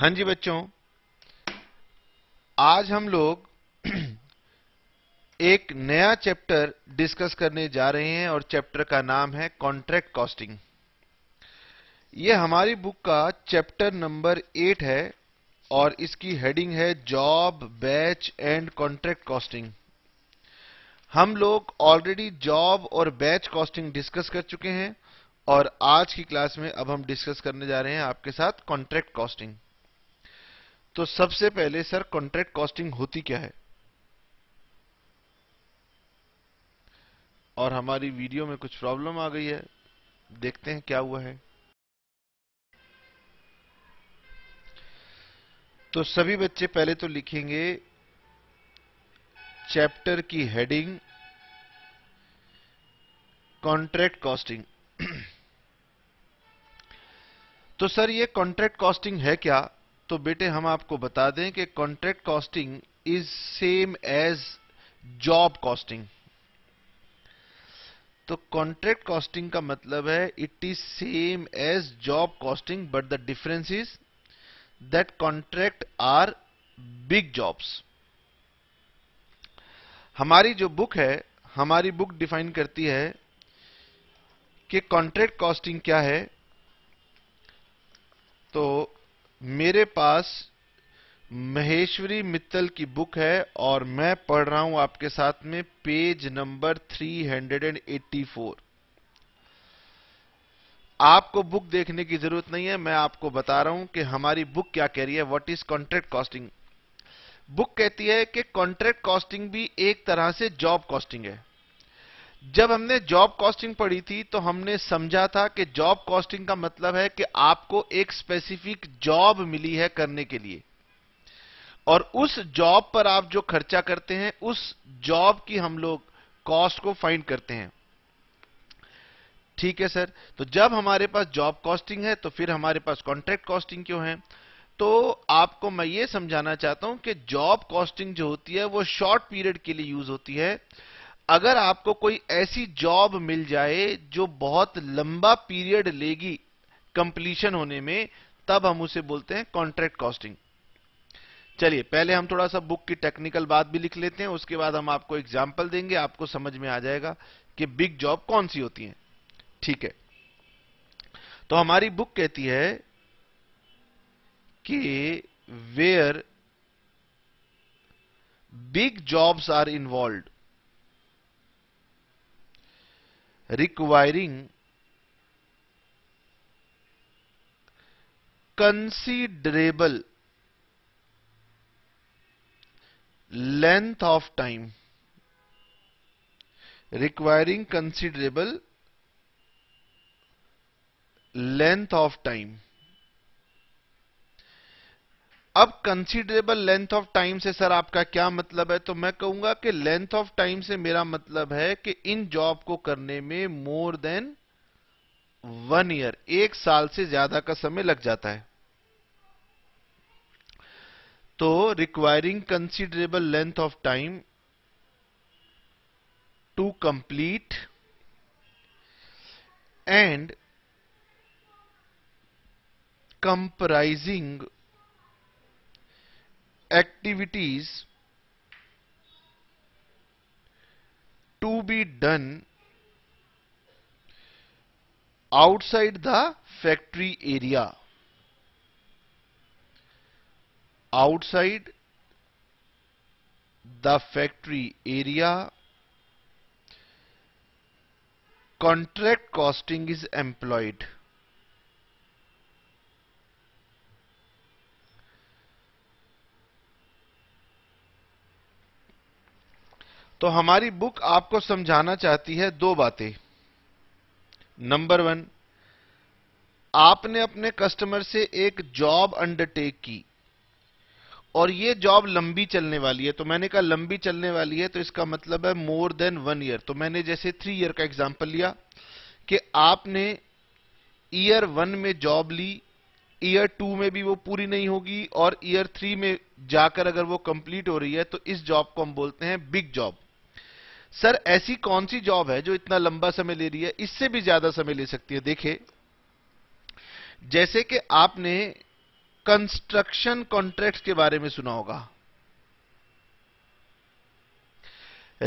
हाँ जी बच्चों आज हम लोग एक नया चैप्टर डिस्कस करने जा रहे हैं और चैप्टर का नाम है कॉन्ट्रैक्ट कॉस्टिंग ये हमारी बुक का चैप्टर नंबर एट है और इसकी हेडिंग है job batch and contract costing हम लोग ऑलरेडी जॉब और बैच कॉस्टिंग डिस्कस कर चुके हैं और आज की क्लास में अब हम डिस्कस करने जा रहे हैं आपके साथ कॉन्ट्रैक्ट कॉस्टिंग तो सबसे पहले सर कॉन्ट्रैक्ट कॉस्टिंग होती क्या है और हमारी वीडियो में कुछ प्रॉब्लम आ गई है देखते हैं क्या हुआ है तो सभी बच्चे पहले तो लिखेंगे चैप्टर की हेडिंग कॉन्ट्रैक्ट कॉस्टिंग तो सर ये कॉन्ट्रैक्ट कॉस्टिंग है क्या तो बेटे हम आपको बता दें कि contract costing is same as job costing तो कॉन्ट्रैक्ट कॉस्टिंग का मतलब है it is same as job costing but the difference is that contract are big jobs हमारी जो बुक है हमारी बुक डिफाइन करती है कि कॉन्ट्रैक्ट कॉस्टिंग क्या है तो मेरे पास महेश्वरी मित्तल की बुक है और मैं पढ़ रहा हूं आपके साथ में पेज नंबर 384 आपको बुक देखने की जरूरत नहीं है मैं आपको बता रहा हूं कि हमारी बुक क्या कह रही है what is contract costing book कहती है कि कॉन्ट्रैक्ट कॉस्टिंग भी एक तरह से जॉब कॉस्टिंग है जब हमने जॉब कॉस्टिंग पढ़ी थी तो हमने समझा था कि जॉब कॉस्टिंग का मतलब है कि आपको एक स्पेसिफिक जॉब मिली है करने के लिए और उस जॉब पर आप जो खर्चा करते हैं उस जॉब की हम लोग कॉस्ट को फाइंड करते हैं ठीक है सर तो जब हमारे पास जॉब कॉस्टिंग है तो फिर हमारे पास कॉन्ट्रैक्ट कॉस्टिंग क्यों है तो आपको मैं ये समझाना चाहता हूं कि जॉब कॉस्टिंग जो होती है वो शॉर्ट पीरियड के लिए यूज होती है अगर आपको कोई ऐसी जॉब मिल जाए जो बहुत लंबा पीरियड लेगी कंप्लीशन होने में तब हम उसे बोलते हैं कॉन्ट्रैक्ट कॉस्टिंग चलिए पहले हम थोड़ा सा बुक की टेक्निकल बात भी लिख लेते हैं उसके बाद हम आपको एग्जाम्पल देंगे आपको समझ में आ जाएगा कि बिग जॉब कौन सी होती है ठीक है तो हमारी बुक कहती है कि where big jobs are involve requiring considerable length of time requiring considerable length of time अब कंसिडरेबल लेंथ ऑफ टाइम से सर आपका क्या मतलब है तो मैं कहूंगा कि लेंथ ऑफ टाइम से मेरा मतलब है कि इन जॉब को करने में मोर देन वन ईयर एक साल से ज्यादा का समय लग जाता है तो requiring considerable length of time to complete and comprising activities to be done outside the factory area outside the factory area contract costing is employed तो हमारी बुक आपको समझाना चाहती है दो बातें नंबर वन आपने अपने कस्टमर से एक जॉब अंडरटेक की और ये जॉब लंबी चलने वाली है तो मैंने कहा लंबी चलने वाली है तो इसका मतलब है मोर देन वन ईयर तो मैंने जैसे थ्री ईयर का एग्जाम्पल लिया कि आपने ईयर वन में जॉब ली ईयर टू में भी वो पूरी नहीं होगी और ईयर थ्री में जाकर अगर वो कंप्लीट हो रही है तो इस जॉब को हम बोलते हैं बिग जॉब सर ऐसी कौन सी जॉब है जो इतना लंबा समय ले रही है इससे भी ज्यादा समय ले सकती है देखिए जैसे कि आपने कंस्ट्रक्शन कॉन्ट्रैक्ट के बारे में सुना होगा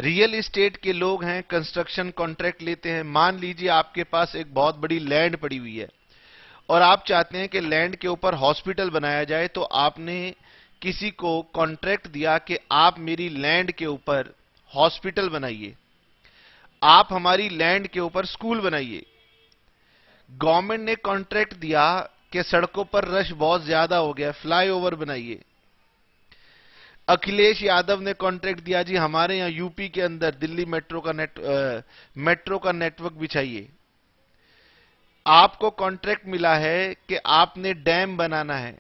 रियल इस्टेट के लोग हैं कंस्ट्रक्शन कॉन्ट्रैक्ट लेते हैं मान लीजिए आपके पास एक बहुत बड़ी लैंड पड़ी हुई है और आप चाहते हैं कि लैंड के ऊपर हॉस्पिटल बनाया जाए तो आपने किसी को कॉन्ट्रैक्ट दिया कि आप मेरी लैंड के ऊपर हॉस्पिटल बनाइए आप हमारी लैंड के ऊपर स्कूल बनाइए गवर्नमेंट ने कॉन्ट्रैक्ट दिया कि सड़कों पर रश बहुत ज्यादा हो गया फ्लाईओवर बनाइए अखिलेश यादव ने कॉन्ट्रैक्ट दिया जी हमारे यहां यूपी के अंदर दिल्ली मेट्रो का नेट आ, मेट्रो का नेटवर्क भी चाहिए आपको कॉन्ट्रैक्ट मिला है कि आपने डैम बनाना है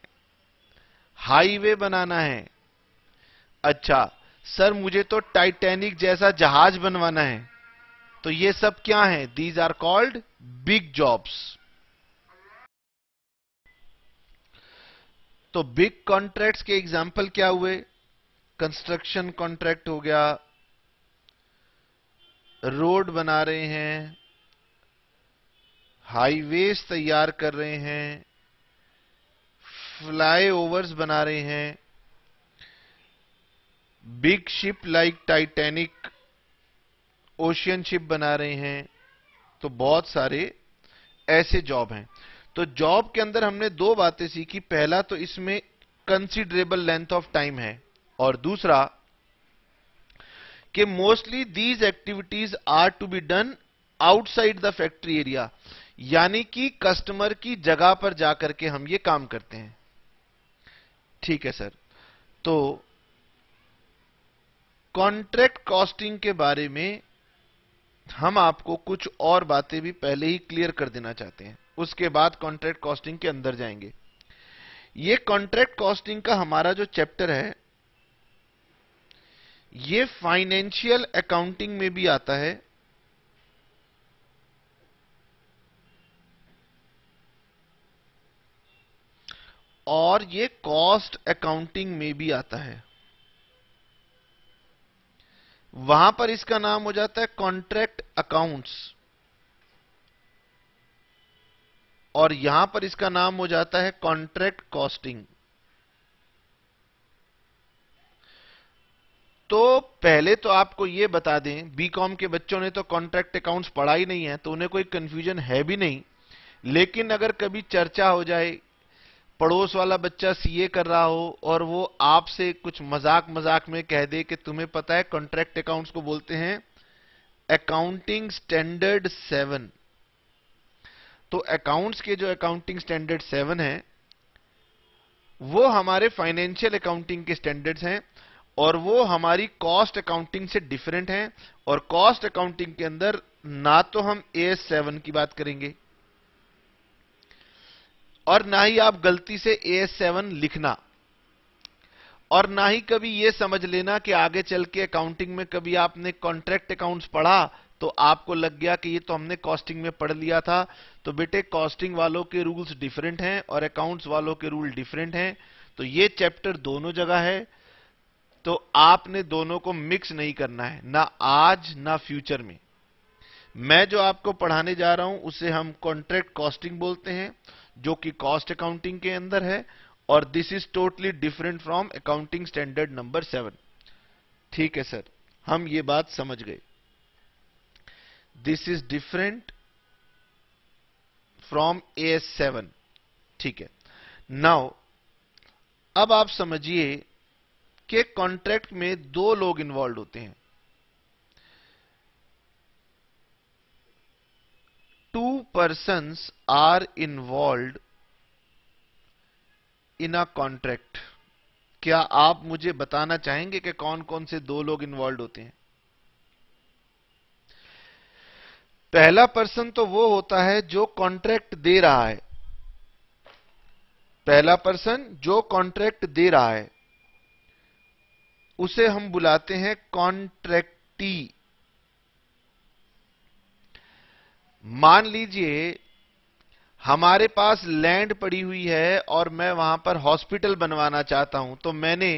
हाईवे बनाना है अच्छा सर मुझे तो टाइटैनिक जैसा जहाज बनवाना है तो ये सब क्या है these are called big jobs तो बिग कॉन्ट्रैक्ट्स के एग्जाम्पल क्या हुए कंस्ट्रक्शन कॉन्ट्रैक्ट हो गया रोड बना रहे हैं हाईवेज तैयार कर रहे हैं फ्लाईओवर्स बना रहे हैं big ship like Titanic ocean ship बना रहे हैं तो बहुत सारे ऐसे जॉब हैं तो जॉब के अंदर हमने दो बातें सीखी पहला तो इसमें कंसिडरेबल लेंथ ऑफ टाइम है और दूसरा कि mostly these activities are to be done outside the factory area यानी कि कस्टमर की जगह पर जाकर के हम ये काम करते हैं ठीक है सर तो कॉन्ट्रैक्ट कॉस्टिंग के बारे में हम आपको कुछ और बातें भी पहले ही क्लियर कर देना चाहते हैं उसके बाद कॉन्ट्रैक्ट कॉस्टिंग के अंदर जाएंगे ये कॉन्ट्रैक्ट कॉस्टिंग का हमारा जो चैप्टर है ये फाइनेंशियल अकाउंटिंग में भी आता है और ये कॉस्ट अकाउंटिंग में भी आता है वहां पर इसका नाम हो जाता है कॉन्ट्रैक्ट अकाउंट्स और यहां पर इसका नाम हो जाता है कॉन्ट्रैक्ट कॉस्टिंग तो पहले तो आपको यह बता दें बीकॉम के बच्चों ने तो कॉन्ट्रैक्ट अकाउंट्स पढ़ा ही नहीं है तो उन्हें कोई कंफ्यूजन है भी नहीं लेकिन अगर कभी चर्चा हो जाए पड़ोस वाला बच्चा सीए कर रहा हो और वो आपसे कुछ मजाक मजाक में कह दे कि तुम्हें पता है कॉन्ट्रैक्ट अकाउंट्स को बोलते हैं अकाउंटिंग स्टैंडर्ड सेवन तो अकाउंट्स के जो अकाउंटिंग स्टैंडर्ड सेवन है वो हमारे फाइनेंशियल अकाउंटिंग के स्टैंडर्ड्स हैं और वो हमारी कॉस्ट अकाउंटिंग से डिफरेंट हैं और कॉस्ट अकाउंटिंग के अंदर ना तो हम ए सेवन की बात करेंगे और ना ही आप गलती से ए सेवन लिखना और ना ही कभी यह समझ लेना कि आगे चल के अकाउंटिंग में कभी आपने कॉन्ट्रैक्ट अकाउंट्स पढ़ा तो आपको लग गया कि ये तो हमने कॉस्टिंग में पढ़ लिया था तो बेटे कॉस्टिंग वालों के रूल्स डिफरेंट हैं और अकाउंट्स वालों के रूल डिफरेंट हैं तो ये चैप्टर दोनों जगह है तो आपने दोनों को मिक्स नहीं करना है ना आज ना फ्यूचर में मैं जो आपको पढ़ाने जा रहा हूं उसे हम कॉन्ट्रैक्ट कॉस्टिंग बोलते हैं जो कि कॉस्ट अकाउंटिंग के अंदर है और this is totally different from accounting standard number seven ठीक है सर हम ये बात समझ गए this is different from A S seven ठीक है नाउ अब आप समझिए कि कॉन्ट्रैक्ट में दो लोग इन्वॉल्व होते हैं two persons are involved in a contract क्या आप मुझे बताना चाहेंगे कि कौन कौन से दो लोग इन्वॉल्व होते हैं पहला पर्सन तो वो होता है जो कॉन्ट्रैक्ट दे रहा है पहला पर्सन जो कॉन्ट्रैक्ट दे रहा है उसे हम बुलाते हैं कॉन्ट्रैक्टी मान लीजिए हमारे पास लैंड पड़ी हुई है और मैं वहां पर हॉस्पिटल बनवाना चाहता हूं तो मैंने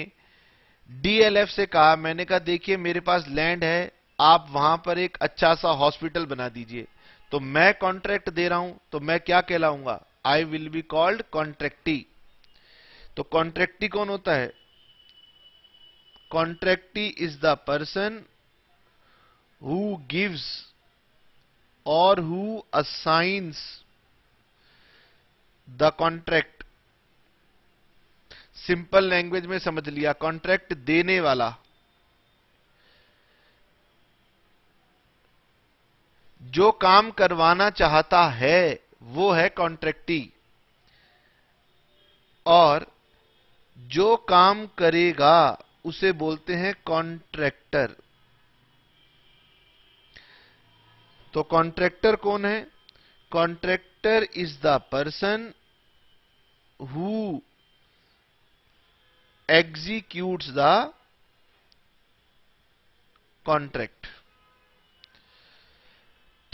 डीएलएफ से कहा मैंने कहा देखिए मेरे पास लैंड है आप वहां पर एक अच्छा सा हॉस्पिटल बना दीजिए तो मैं कॉन्ट्रैक्ट दे रहा हूं तो मैं क्या कहलाऊंगा I will be called contractee तो कॉन्ट्रैक्टी कौन होता है contractee is the person who gives or who assigns the contract simple language में समझ लिया कॉन्ट्रैक्ट देने वाला जो काम करवाना चाहता है वो है कॉन्ट्रैक्टी और जो काम करेगा उसे बोलते हैं कॉन्ट्रैक्टर तो कॉन्ट्रैक्टर कौन है contractor is the person who execute the contract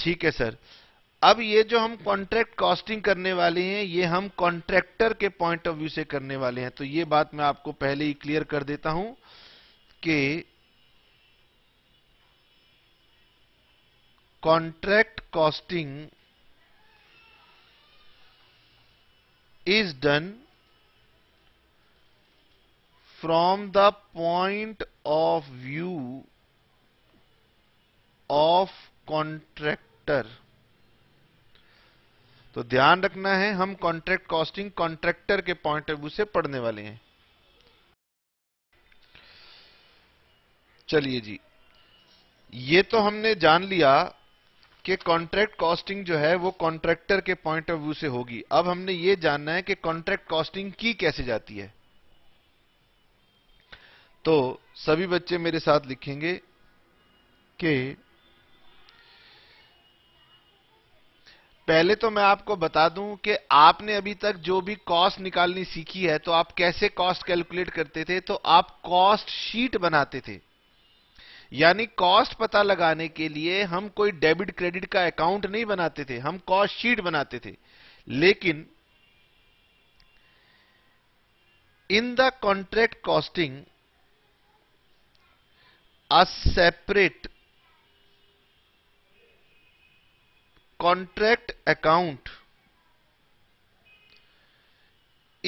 ठीक है सर अब ये जो हम कॉन्ट्रैक्ट कॉस्टिंग करने वाले हैं ये हम कॉन्ट्रैक्टर के पॉइंट ऑफ व्यू से करने वाले हैं तो ये बात मैं आपको पहले ही क्लियर कर देता हूं कि contract costing is done from the point of view of contractor तो ध्यान रखना है हम कॉन्ट्रैक्ट कॉस्टिंग कॉन्ट्रैक्टर के पॉइंट ऑफ व्यू से पढ़ने वाले हैं चलिए जी ये तो हमने जान लिया कि कॉन्ट्रैक्ट कॉस्टिंग जो है वो कॉन्ट्रैक्टर के पॉइंट ऑफ व्यू से होगी अब हमने ये जानना है कि कॉन्ट्रैक्ट कॉस्टिंग की कैसे जाती है तो सभी बच्चे मेरे साथ लिखेंगे कि पहले तो मैं आपको बता दूं कि आपने अभी तक जो भी कॉस्ट निकालनी सीखी है तो आप कैसे कॉस्ट कैलकुलेट करते थे तो आप कॉस्ट शीट बनाते थे यानी कॉस्ट पता लगाने के लिए हम कोई डेबिट क्रेडिट का अकाउंट नहीं बनाते थे हम कॉस्ट शीट बनाते थे लेकिन in the contract costing a separate contract account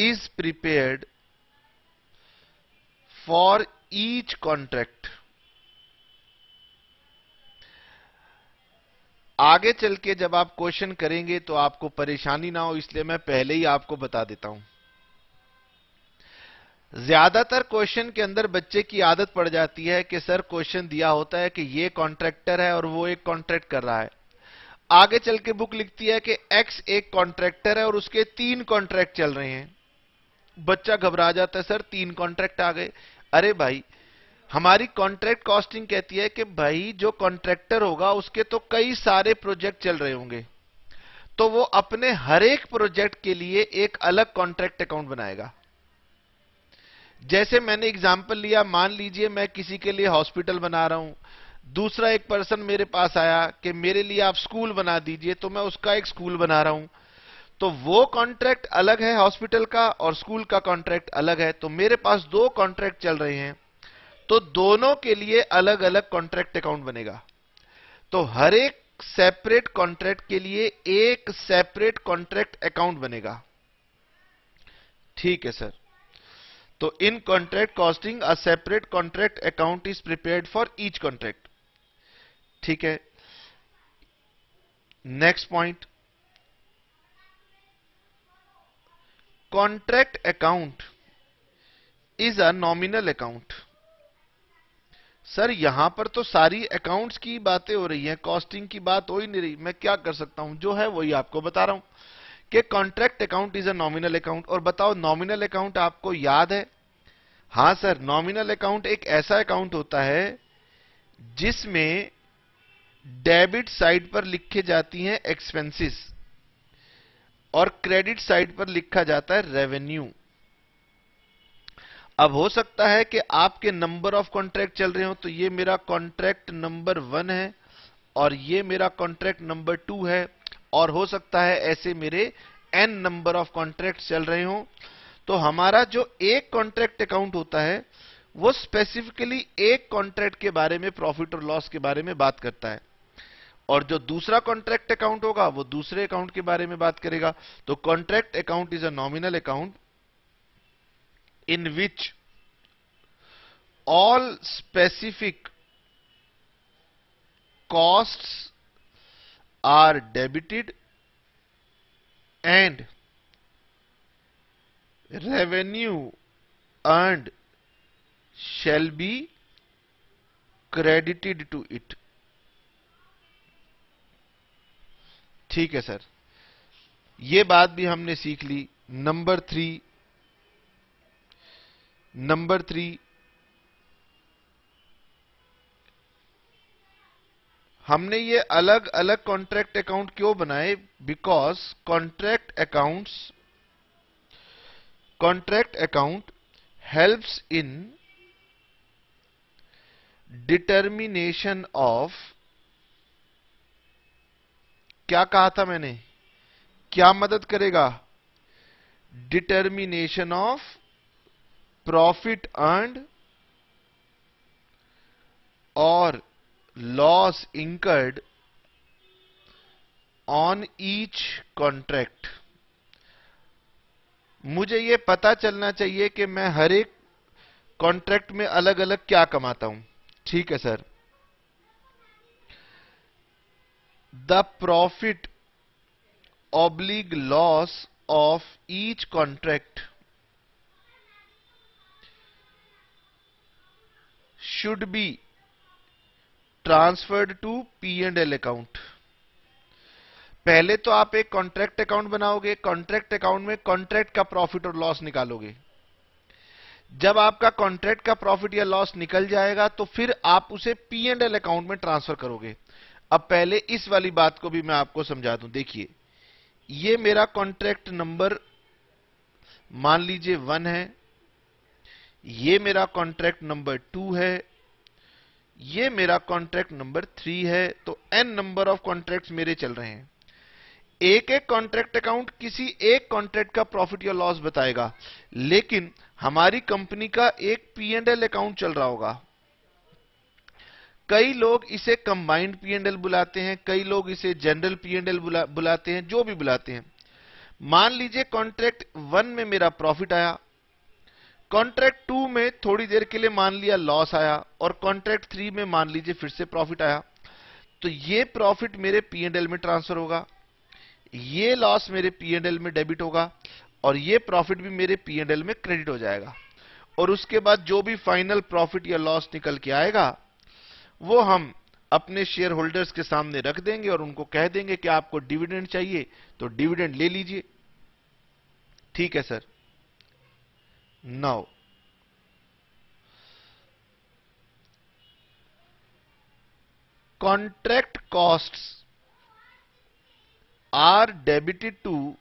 is prepared for each contract आगे चल के जब आप क्वेश्चन करेंगे तो आपको परेशानी ना हो इसलिए मैं पहले ही आपको बता देता हूं ज्यादातर क्वेश्चन के अंदर बच्चे की आदत पड़ जाती है कि सर क्वेश्चन दिया होता है कि ये कॉन्ट्रैक्टर है और वो एक कॉन्ट्रैक्ट कर रहा है आगे चल के बुक लिखती है कि एक्स एक कॉन्ट्रैक्टर है और उसके तीन कॉन्ट्रैक्ट चल रहे हैं बच्चा घबरा जाता है सर तीन कॉन्ट्रैक्ट आ गए अरे भाई हमारी कॉन्ट्रैक्ट कॉस्टिंग कहती है कि भाई जो कॉन्ट्रैक्टर होगा उसके तो कई सारे प्रोजेक्ट चल रहे होंगे तो वो अपने हर एक प्रोजेक्ट के लिए एक अलग कॉन्ट्रैक्ट अकाउंट बनाएगा जैसे मैंने एग्जाम्पल लिया मान लीजिए मैं किसी के लिए हॉस्पिटल बना रहा हूं दूसरा एक पर्सन मेरे पास आया कि मेरे लिए आप स्कूल बना दीजिए तो मैं उसका एक स्कूल बना रहा हूं तो वो कॉन्ट्रैक्ट अलग है हॉस्पिटल का और स्कूल का कॉन्ट्रैक्ट अलग है तो मेरे पास दो कॉन्ट्रैक्ट चल रहे हैं तो दोनों के लिए अलग अलग कॉन्ट्रैक्ट अकाउंट बनेगा तो हर एक सेपरेट कॉन्ट्रैक्ट के लिए एक सेपरेट कॉन्ट्रैक्ट अकाउंट बनेगा ठीक है सर तो in contract costing a separate contract account is prepared for each contract ठीक है next point contract account is a nominal account sir यहां पर तो सारी अकाउंट्स की बातें हो रही हैं कॉस्टिंग की बात हो ही नहीं रही मैं क्या कर सकता हूं जो है वही आपको बता रहा हूं कि contract account is a nominal account और बताओ नॉमिनल अकाउंट आपको याद है हाँ सर नॉमिनल अकाउंट एक ऐसा अकाउंट होता है जिसमें डेबिट साइड पर लिखे जाती हैं एक्सपेंसिस और क्रेडिट साइड पर लिखा जाता है रेवेन्यू अब हो सकता है कि आपके नंबर ऑफ कॉन्ट्रैक्ट चल रहे हो तो ये मेरा कॉन्ट्रैक्ट नंबर वन है और ये मेरा कॉन्ट्रैक्ट नंबर टू है और हो सकता है ऐसे मेरे एन नंबर ऑफ कॉन्ट्रैक्ट चल रहे हो तो हमारा जो एक कॉन्ट्रैक्ट अकाउंट होता है वो स्पेसिफिकली एक कॉन्ट्रैक्ट के बारे में प्रॉफिट और लॉस के बारे में बात करता है और जो दूसरा कॉन्ट्रैक्ट अकाउंट होगा वो दूसरे अकाउंट के बारे में बात करेगा तो contract account is a nominal account in which all specific costs are debited and revenue earned shall be credited to it ठीक है सर ये बात भी हमने सीख ली नंबर थ्री नंबर थ्री हमने ये अलग अलग कॉन्ट्रैक्ट अकाउंट क्यों बनाए because contract accounts contract account helps in determination of क्या कहा था मैंने क्या मदद करेगा डिटर्मिनेशन ऑफ प्रॉफिट अर्ड और loss incurred on each contract मुझे यह पता चलना चाहिए कि मैं हर एक कॉन्ट्रैक्ट में अलग अलग क्या कमाता हूं ठीक है sir the profit oblique loss of each contract should be transferred to P and L account पहले तो आप एक कॉन्ट्रैक्ट अकाउंट बनाओगे कॉन्ट्रैक्ट अकाउंट में कॉन्ट्रैक्ट का प्रॉफिट और लॉस निकालोगे जब आपका कॉन्ट्रैक्ट का प्रॉफिट या लॉस निकल जाएगा तो फिर आप उसे पी एंड एल अकाउंट में ट्रांसफर करोगे अब पहले इस वाली बात को भी मैं आपको समझा दूं देखिए ये मेरा कॉन्ट्रैक्ट नंबर मान लीजिए वन है ये मेरा कॉन्ट्रैक्ट नंबर टू है ये मेरा कॉन्ट्रैक्ट नंबर थ्री है तो एन नंबर ऑफ कॉन्ट्रैक्ट मेरे चल रहे हैं एक एक कॉन्ट्रैक्ट अकाउंट किसी एक कॉन्ट्रैक्ट का प्रॉफिट या लॉस बताएगा लेकिन हमारी कंपनी का एक पी एंड एल अकाउंट चल रहा होगा कई लोग इसे कंबाइंड पी एंड एल बुलाते हैं कई लोग इसे जनरल पी एंड एल बुलाते हैं जो भी बुलाते हैं मान लीजिए कॉन्ट्रैक्ट वन में मेरा प्रॉफिट आया कॉन्ट्रैक्ट टू में थोड़ी देर के लिए मान लिया लॉस आया और कॉन्ट्रैक्ट थ्री में मान लीजिए फिर से प्रॉफिट आया तो ये प्रॉफिट मेरे पी एंड एल में ट्रांसफर होगा ये लॉस मेरे पी एंड एल में डेबिट होगा और ये प्रॉफिट भी मेरे पी एंड एल में क्रेडिट हो जाएगा और उसके बाद जो भी फाइनल प्रॉफिट या लॉस निकल के आएगा वो हम अपने शेयर होल्डर्स के सामने रख देंगे और उनको कह देंगे कि आपको डिविडेंड चाहिए तो डिविडेंड ले लीजिए ठीक है sir now contract costs are debited to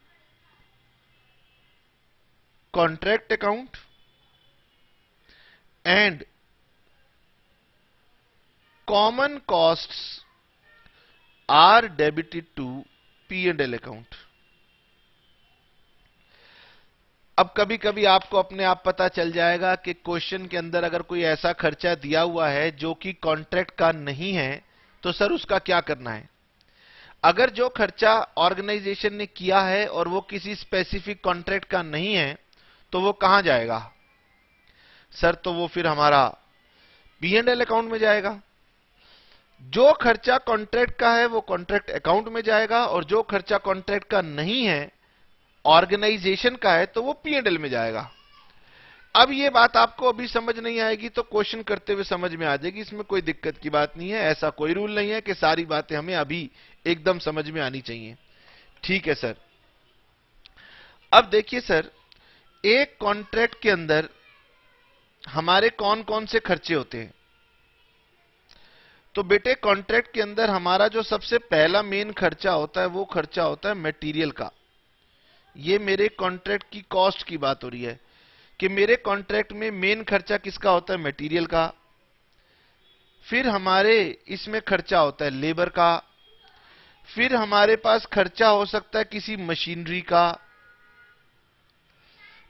contract account and common costs are debited to P&L account. अब कभी कभी आपको अपने आप पता चल जाएगा कि क्वेश्चन के अंदर अगर कोई ऐसा खर्चा दिया हुआ है जो कि कॉन्ट्रैक्ट का नहीं है तो सर उसका क्या करना है अगर जो खर्चा ऑर्गेनाइजेशन ने किया है और वो किसी स्पेसिफिक कॉन्ट्रैक्ट का नहीं है तो वो कहां जाएगा सर तो वो फिर हमारा पी एंड एल अकाउंट में जाएगा जो खर्चा कॉन्ट्रैक्ट का है वो कॉन्ट्रैक्ट अकाउंट में जाएगा और जो खर्चा कॉन्ट्रैक्ट का नहीं है ऑर्गेनाइजेशन का है तो वो पीएनएल में जाएगा अब ये बात आपको अभी समझ नहीं आएगी तो क्वेश्चन करते हुए समझ में आ जाएगी इसमें कोई दिक्कत की बात नहीं है ऐसा कोई रूल नहीं है कि सारी बातें हमें अभी एकदम समझ में आनी चाहिए ठीक है सर अब देखिए सर एक कॉन्ट्रैक्ट के अंदर हमारे कौन कौन से खर्चे होते हैं तो बेटे कॉन्ट्रैक्ट के अंदर हमारा जो सबसे पहला मेन खर्चा होता है वो खर्चा होता है मटेरियल का ये मेरे कॉन्ट्रैक्ट की कॉस्ट की बात हो रही है कि मेरे कॉन्ट्रैक्ट में मेन खर्चा किसका होता है मटेरियल का फिर हमारे इसमें खर्चा होता है लेबर का फिर हमारे पास खर्चा हो सकता है किसी मशीनरी का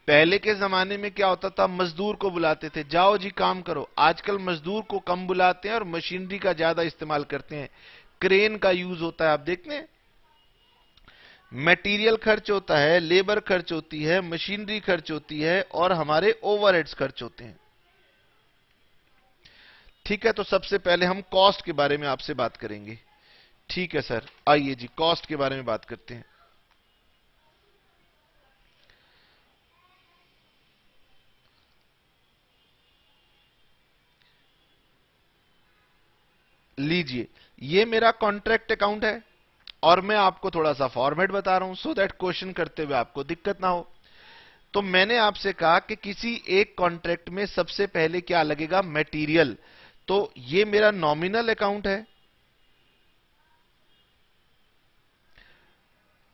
पहले के जमाने में क्या होता था मजदूर को बुलाते थे जाओ जी काम करो आजकल मजदूर को कम बुलाते हैं और मशीनरी का ज्यादा इस्तेमाल करते हैं क्रेन का यूज होता है आप देखते हैं मटेरियल खर्च होता है लेबर खर्च होती है मशीनरी खर्च होती है और हमारे ओवरहेड्स खर्च होते हैं ठीक है तो सबसे पहले हम कॉस्ट के बारे में आपसे बात करेंगे ठीक है सर आइए जी कॉस्ट के बारे में बात करते हैं लीजिए ये मेरा कॉन्ट्रैक्ट अकाउंट है और मैं आपको थोड़ा सा फॉर्मेट बता रहा हूं सो दैट क्वेश्चन करते हुए आपको दिक्कत ना हो तो मैंने आपसे कहा कि किसी एक कॉन्ट्रैक्ट में सबसे पहले क्या लगेगा मटेरियल तो ये मेरा नॉमिनल अकाउंट है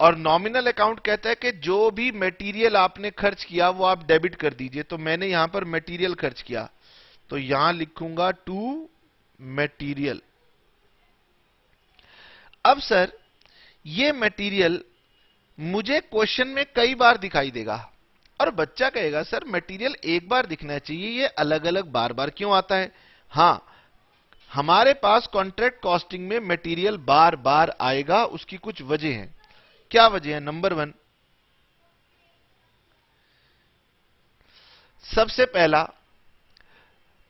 और नॉमिनल अकाउंट कहता है कि जो भी मटेरियल आपने खर्च किया वो आप डेबिट कर दीजिए तो मैंने यहां पर मटेरियल खर्च किया तो यहां लिखूंगा टू मटेरियल अब सर ये मटेरियल मुझे क्वेश्चन में कई बार दिखाई देगा और बच्चा कहेगा सर मटेरियल एक बार दिखना चाहिए ये अलग अलग बार बार क्यों आता है हां हमारे पास कॉन्ट्रैक्ट कॉस्टिंग में मटेरियल बार बार आएगा उसकी कुछ वजह है क्या वजह है नंबर वन सबसे पहला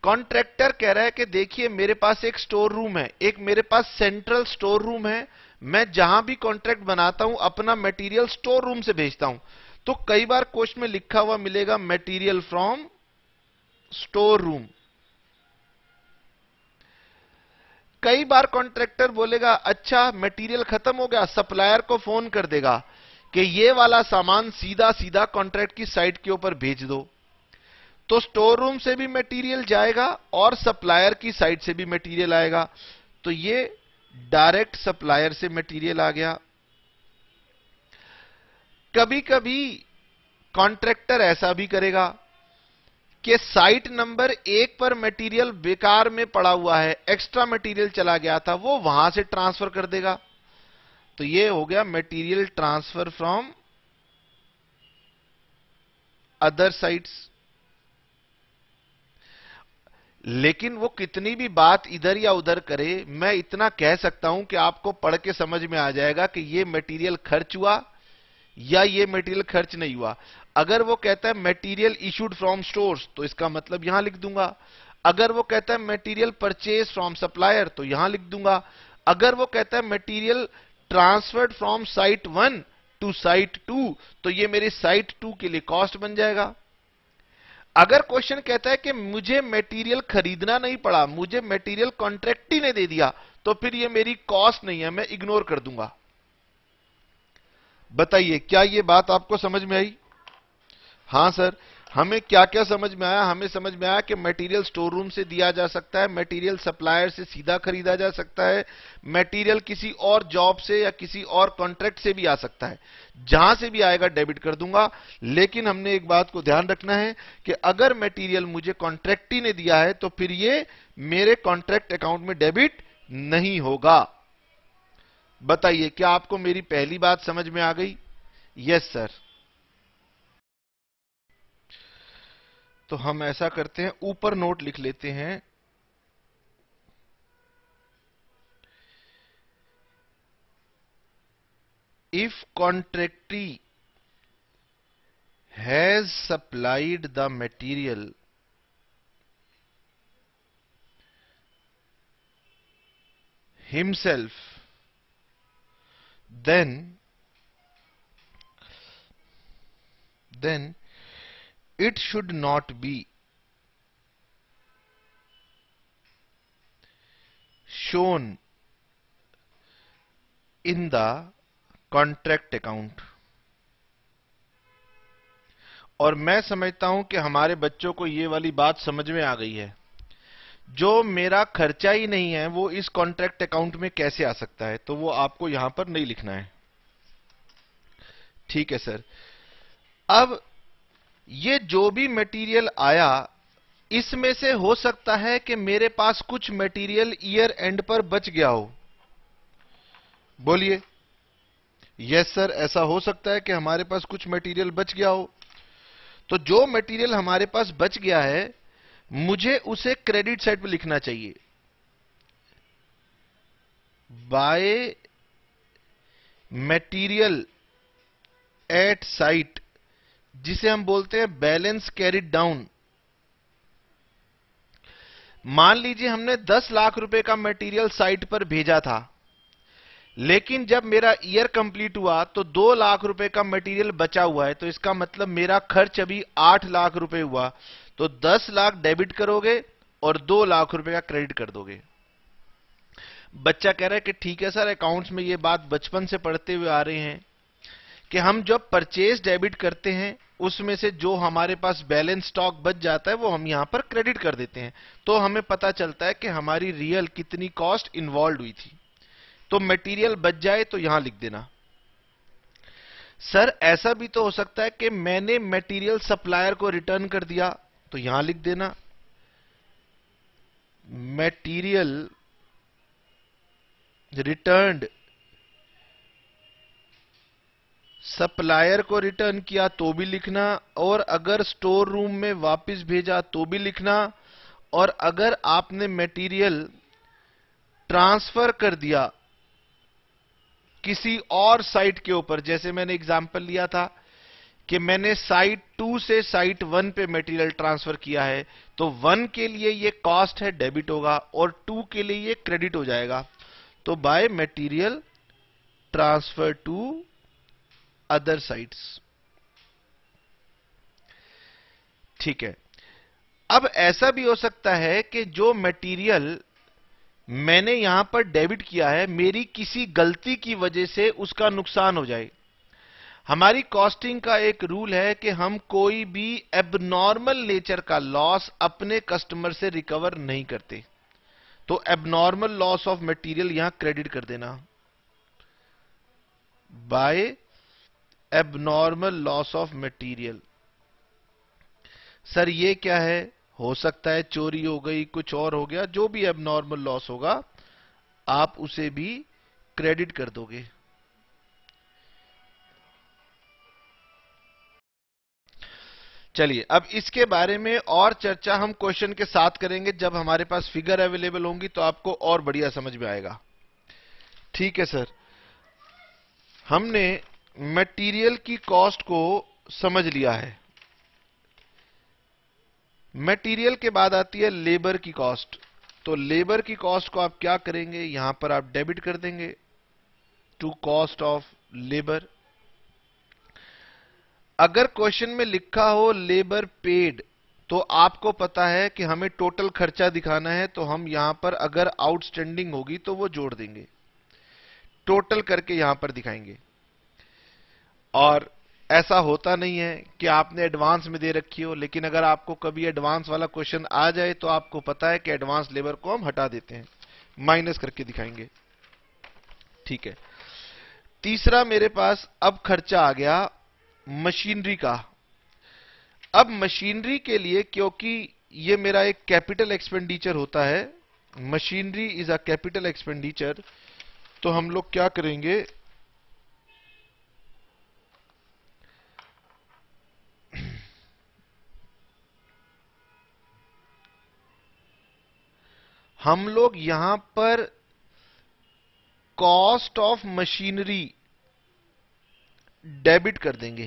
कॉन्ट्रैक्टर कह रहा है कि देखिए मेरे पास एक स्टोर रूम है एक मेरे पास सेंट्रल स्टोर रूम है मैं जहां भी कॉन्ट्रैक्ट बनाता हूं अपना मटेरियल स्टोर रूम से भेजता हूं तो कई बार क्वेश्चन में लिखा हुआ मिलेगा मटेरियल फ्रॉम स्टोर रूम कई बार कॉन्ट्रैक्टर बोलेगा अच्छा मटेरियल खत्म हो गया सप्लायर को फोन कर देगा कि ये वाला सामान सीधा सीधा कॉन्ट्रैक्ट की साइट के ऊपर भेज दो तो स्टोर रूम से भी मटेरियल जाएगा और सप्लायर की साइट से भी मटेरियल आएगा तो ये डायरेक्ट सप्लायर से मटेरियल आ गया कभी कभी कॉन्ट्रैक्टर ऐसा भी करेगा कि साइट नंबर एक पर मटेरियल बेकार में पड़ा हुआ है एक्स्ट्रा मटेरियल चला गया था वो वहां से ट्रांसफर कर देगा तो ये हो गया material transfer from other sites लेकिन वो कितनी भी बात इधर या उधर करे मैं इतना कह सकता हूं कि आपको पढ़ के समझ में आ जाएगा कि ये मटेरियल खर्च हुआ या ये मटेरियल खर्च नहीं हुआ अगर वो कहता है मटेरियल इशूड फ्रॉम स्टोर्स तो इसका मतलब यहां लिख दूंगा अगर वो कहता है मटेरियल परचेज फ्रॉम सप्लायर तो यहां लिख दूंगा अगर वो कहता है material transferred from site one to site two तो ये मेरी साइट टू के लिए कॉस्ट बन जाएगा अगर क्वेश्चन कहता है कि मुझे मेटीरियल खरीदना नहीं पड़ा मुझे मेटीरियल कॉन्ट्रैक्ट ही ने दे दिया तो फिर ये मेरी कॉस्ट नहीं है मैं इग्नोर कर दूंगा बताइए क्या ये बात आपको समझ में आई हां सर हमें क्या क्या समझ में आया हमें समझ में आया कि मटेरियल स्टोर रूम से दिया जा सकता है मटेरियल सप्लायर से सीधा खरीदा जा सकता है मटेरियल किसी और जॉब से या किसी और कॉन्ट्रैक्ट से भी आ सकता है जहां से भी आएगा डेबिट कर दूंगा लेकिन हमने एक बात को ध्यान रखना है कि अगर मटेरियल मुझे कॉन्ट्रैक्ट ने दिया है तो फिर ये मेरे कॉन्ट्रैक्ट अकाउंट में डेबिट नहीं होगा बताइए क्या आपको मेरी पहली बात समझ में आ गई यस सर तो हम ऐसा करते हैं ऊपर नोट लिख लेते हैं if contractee has supplied the material himself then then it should not be shown in the contract account और मैं समझता हूं कि हमारे बच्चों को ये वाली बात समझ में आ गई है जो मेरा खर्चा ही नहीं है वो इस कॉन्ट्रैक्ट अकाउंट में कैसे आ सकता है तो वो आपको यहां पर नहीं लिखना है ठीक है सर अब ये जो भी मटेरियल आया इसमें से हो सकता है कि मेरे पास कुछ मटेरियल ईयर एंड पर बच गया हो बोलिए यस सर ऐसा हो सकता है कि हमारे पास कुछ मटेरियल बच गया हो तो जो मटेरियल हमारे पास बच गया है मुझे उसे क्रेडिट साइड पर लिखना चाहिए बाय मटेरियल एट साइट जिसे हम बोलते हैं बैलेंस कैरिड डाउन मान लीजिए हमने 10 लाख रुपए का मटेरियल साइट पर भेजा था लेकिन जब मेरा ईयर कंप्लीट हुआ तो दो लाख रुपए का मटेरियल बचा हुआ है तो इसका मतलब मेरा खर्च अभी आठ लाख रुपए हुआ तो दस लाख डेबिट करोगे और दो लाख रुपए का क्रेडिट कर दोगे बच्चा कह रहा है कि ठीक है सर अकाउंट्स में ये बात बचपन से पढ़ते हुए आ रहे हैं कि हम जब परचेज डेबिट करते हैं उसमें से जो हमारे पास बैलेंस स्टॉक बच जाता है वो हम यहाँ पर क्रेडिट कर देते हैं तो हमें पता चलता है कि हमारी रियल कितनी कॉस्ट इन्वॉल्व हुई थी तो मटेरियल बच जाए तो यहां लिख देना सर ऐसा भी तो हो सकता है कि मैंने मटेरियल सप्लायर को रिटर्न कर दिया तो यहां लिख देना मटेरियल रिटर्न्ड सप्लायर को रिटर्न किया तो भी लिखना और अगर स्टोर रूम में वापस भेजा तो भी लिखना और अगर आपने मटेरियल ट्रांसफर कर दिया किसी और साइट के ऊपर जैसे मैंने एग्जांपल लिया था कि मैंने साइट टू से साइट वन पे मटेरियल ट्रांसफर किया है तो वन के लिए ये कॉस्ट है डेबिट होगा और टू के लिए ये क्रेडिट हो जाएगा तो by material transfer to other sides ठीक है अब ऐसा भी हो सकता है कि जो मटेरियल मैंने यहां पर डेबिट किया है मेरी किसी गलती की वजह से उसका नुकसान हो जाए हमारी कॉस्टिंग का एक रूल है कि हम कोई भी एबनॉर्मल नेचर का लॉस अपने कस्टमर से रिकवर नहीं करते तो एबनॉर्मल लॉस ऑफ मटेरियल यहां क्रेडिट कर देना by abnormal loss of material sir ये क्या है हो सकता है चोरी हो गई कुछ और हो गया जो भी एबनॉर्मल लॉस होगा आप उसे भी क्रेडिट कर दोगे चलिए अब इसके बारे में और चर्चा हम क्वेश्चन के साथ करेंगे जब हमारे पास फिगर अवेलेबल होंगी तो आपको और बढ़िया समझ में आएगा ठीक है सर हमने मटेरियल की कॉस्ट को समझ लिया है मटेरियल के बाद आती है लेबर की कॉस्ट तो लेबर की कॉस्ट को आप क्या करेंगे यहां पर आप डेबिट कर देंगे टू कॉस्ट ऑफ लेबर अगर क्वेश्चन में लिखा हो लेबर पेड तो आपको पता है कि हमें टोटल खर्चा दिखाना है तो हम यहां पर अगर आउटस्टैंडिंग होगी तो वो जोड़ देंगे टोटल करके यहां पर दिखाएंगे और ऐसा होता नहीं है कि आपने एडवांस में दे रखी हो लेकिन अगर आपको कभी एडवांस वाला क्वेश्चन आ जाए तो आपको पता है कि एडवांस लेबर को हम हटा देते हैं माइनस करके दिखाएंगे ठीक है तीसरा मेरे पास अब खर्चा आ गया मशीनरी का अब मशीनरी के लिए क्योंकि ये मेरा एक कैपिटल एक्सपेंडिचर होता है machinery is a capital expenditure तो हम लोग क्या करेंगे हम लोग यहां पर कॉस्ट ऑफ मशीनरी डेबिट कर देंगे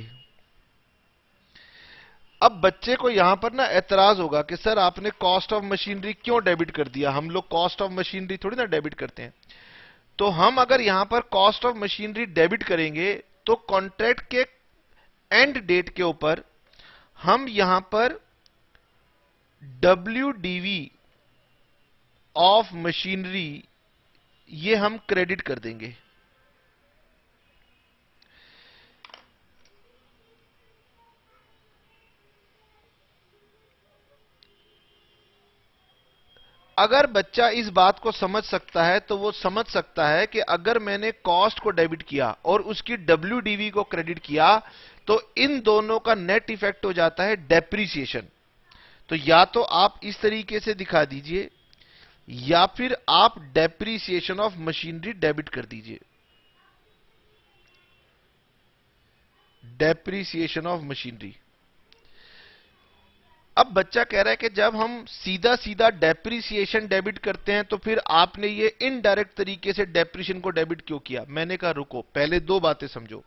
अब बच्चे को यहां पर ना एतराज होगा कि सर आपने कॉस्ट ऑफ मशीनरी क्यों डेबिट कर दिया हम लोग कॉस्ट ऑफ मशीनरी थोड़ी ना डेबिट करते हैं तो हम अगर यहां पर कॉस्ट ऑफ मशीनरी डेबिट करेंगे तो कॉन्ट्रैक्ट के एंड डेट के ऊपर हम यहां पर डब्ल्यू डीवी ऑफ मशीनरी ये हम क्रेडिट कर देंगे अगर बच्चा इस बात को समझ सकता है तो वो समझ सकता है कि अगर मैंने कॉस्ट को डेबिट किया और उसकी डब्ल्यू को क्रेडिट किया तो इन दोनों का नेट इफेक्ट हो जाता है डेप्रीसिएशन तो या तो आप इस तरीके से दिखा दीजिए या फिर आप डेप्रिसिएशन ऑफ मशीनरी डेबिट कर दीजिए डेप्रिसिएशन ऑफ मशीनरी अब बच्चा कह रहा है कि जब हम सीधा सीधा डेप्रिसिएशन डेबिट करते हैं तो फिर आपने ये इनडायरेक्ट तरीके से डेप्रिशन को डेबिट क्यों किया मैंने कहा रुको पहले दो बातें समझो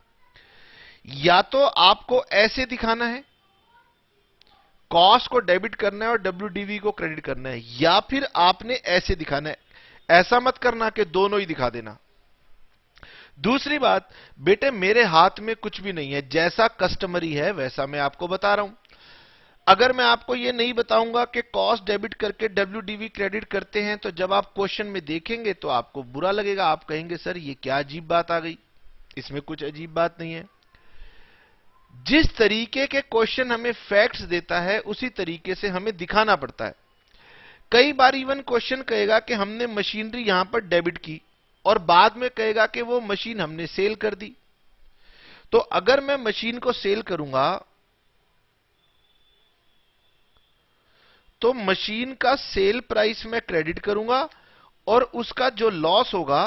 या तो आपको ऐसे दिखाना है कॉस्ट को डेबिट करना है और डब्ल्यू को क्रेडिट करना है या फिर आपने ऐसे दिखाना है ऐसा मत करना कि दोनों ही दिखा देना दूसरी बात बेटे मेरे हाथ में कुछ भी नहीं है जैसा कस्टमरी है वैसा मैं आपको बता रहा हूं अगर मैं आपको यह नहीं बताऊंगा कि कॉस्ट डेबिट करके डब्ल्यू क्रेडिट करते हैं तो जब आप क्वेश्चन में देखेंगे तो आपको बुरा लगेगा आप कहेंगे सर ये क्या अजीब बात आ गई इसमें कुछ अजीब बात नहीं है जिस तरीके के क्वेश्चन हमें फैक्ट्स देता है उसी तरीके से हमें दिखाना पड़ता है कई बार इवन क्वेश्चन कहेगा कि हमने मशीनरी यहां पर डेबिट की और बाद में कहेगा कि वो मशीन हमने सेल कर दी तो अगर मैं मशीन को सेल करूंगा तो मशीन का सेल प्राइस मैं क्रेडिट करूंगा और उसका जो लॉस होगा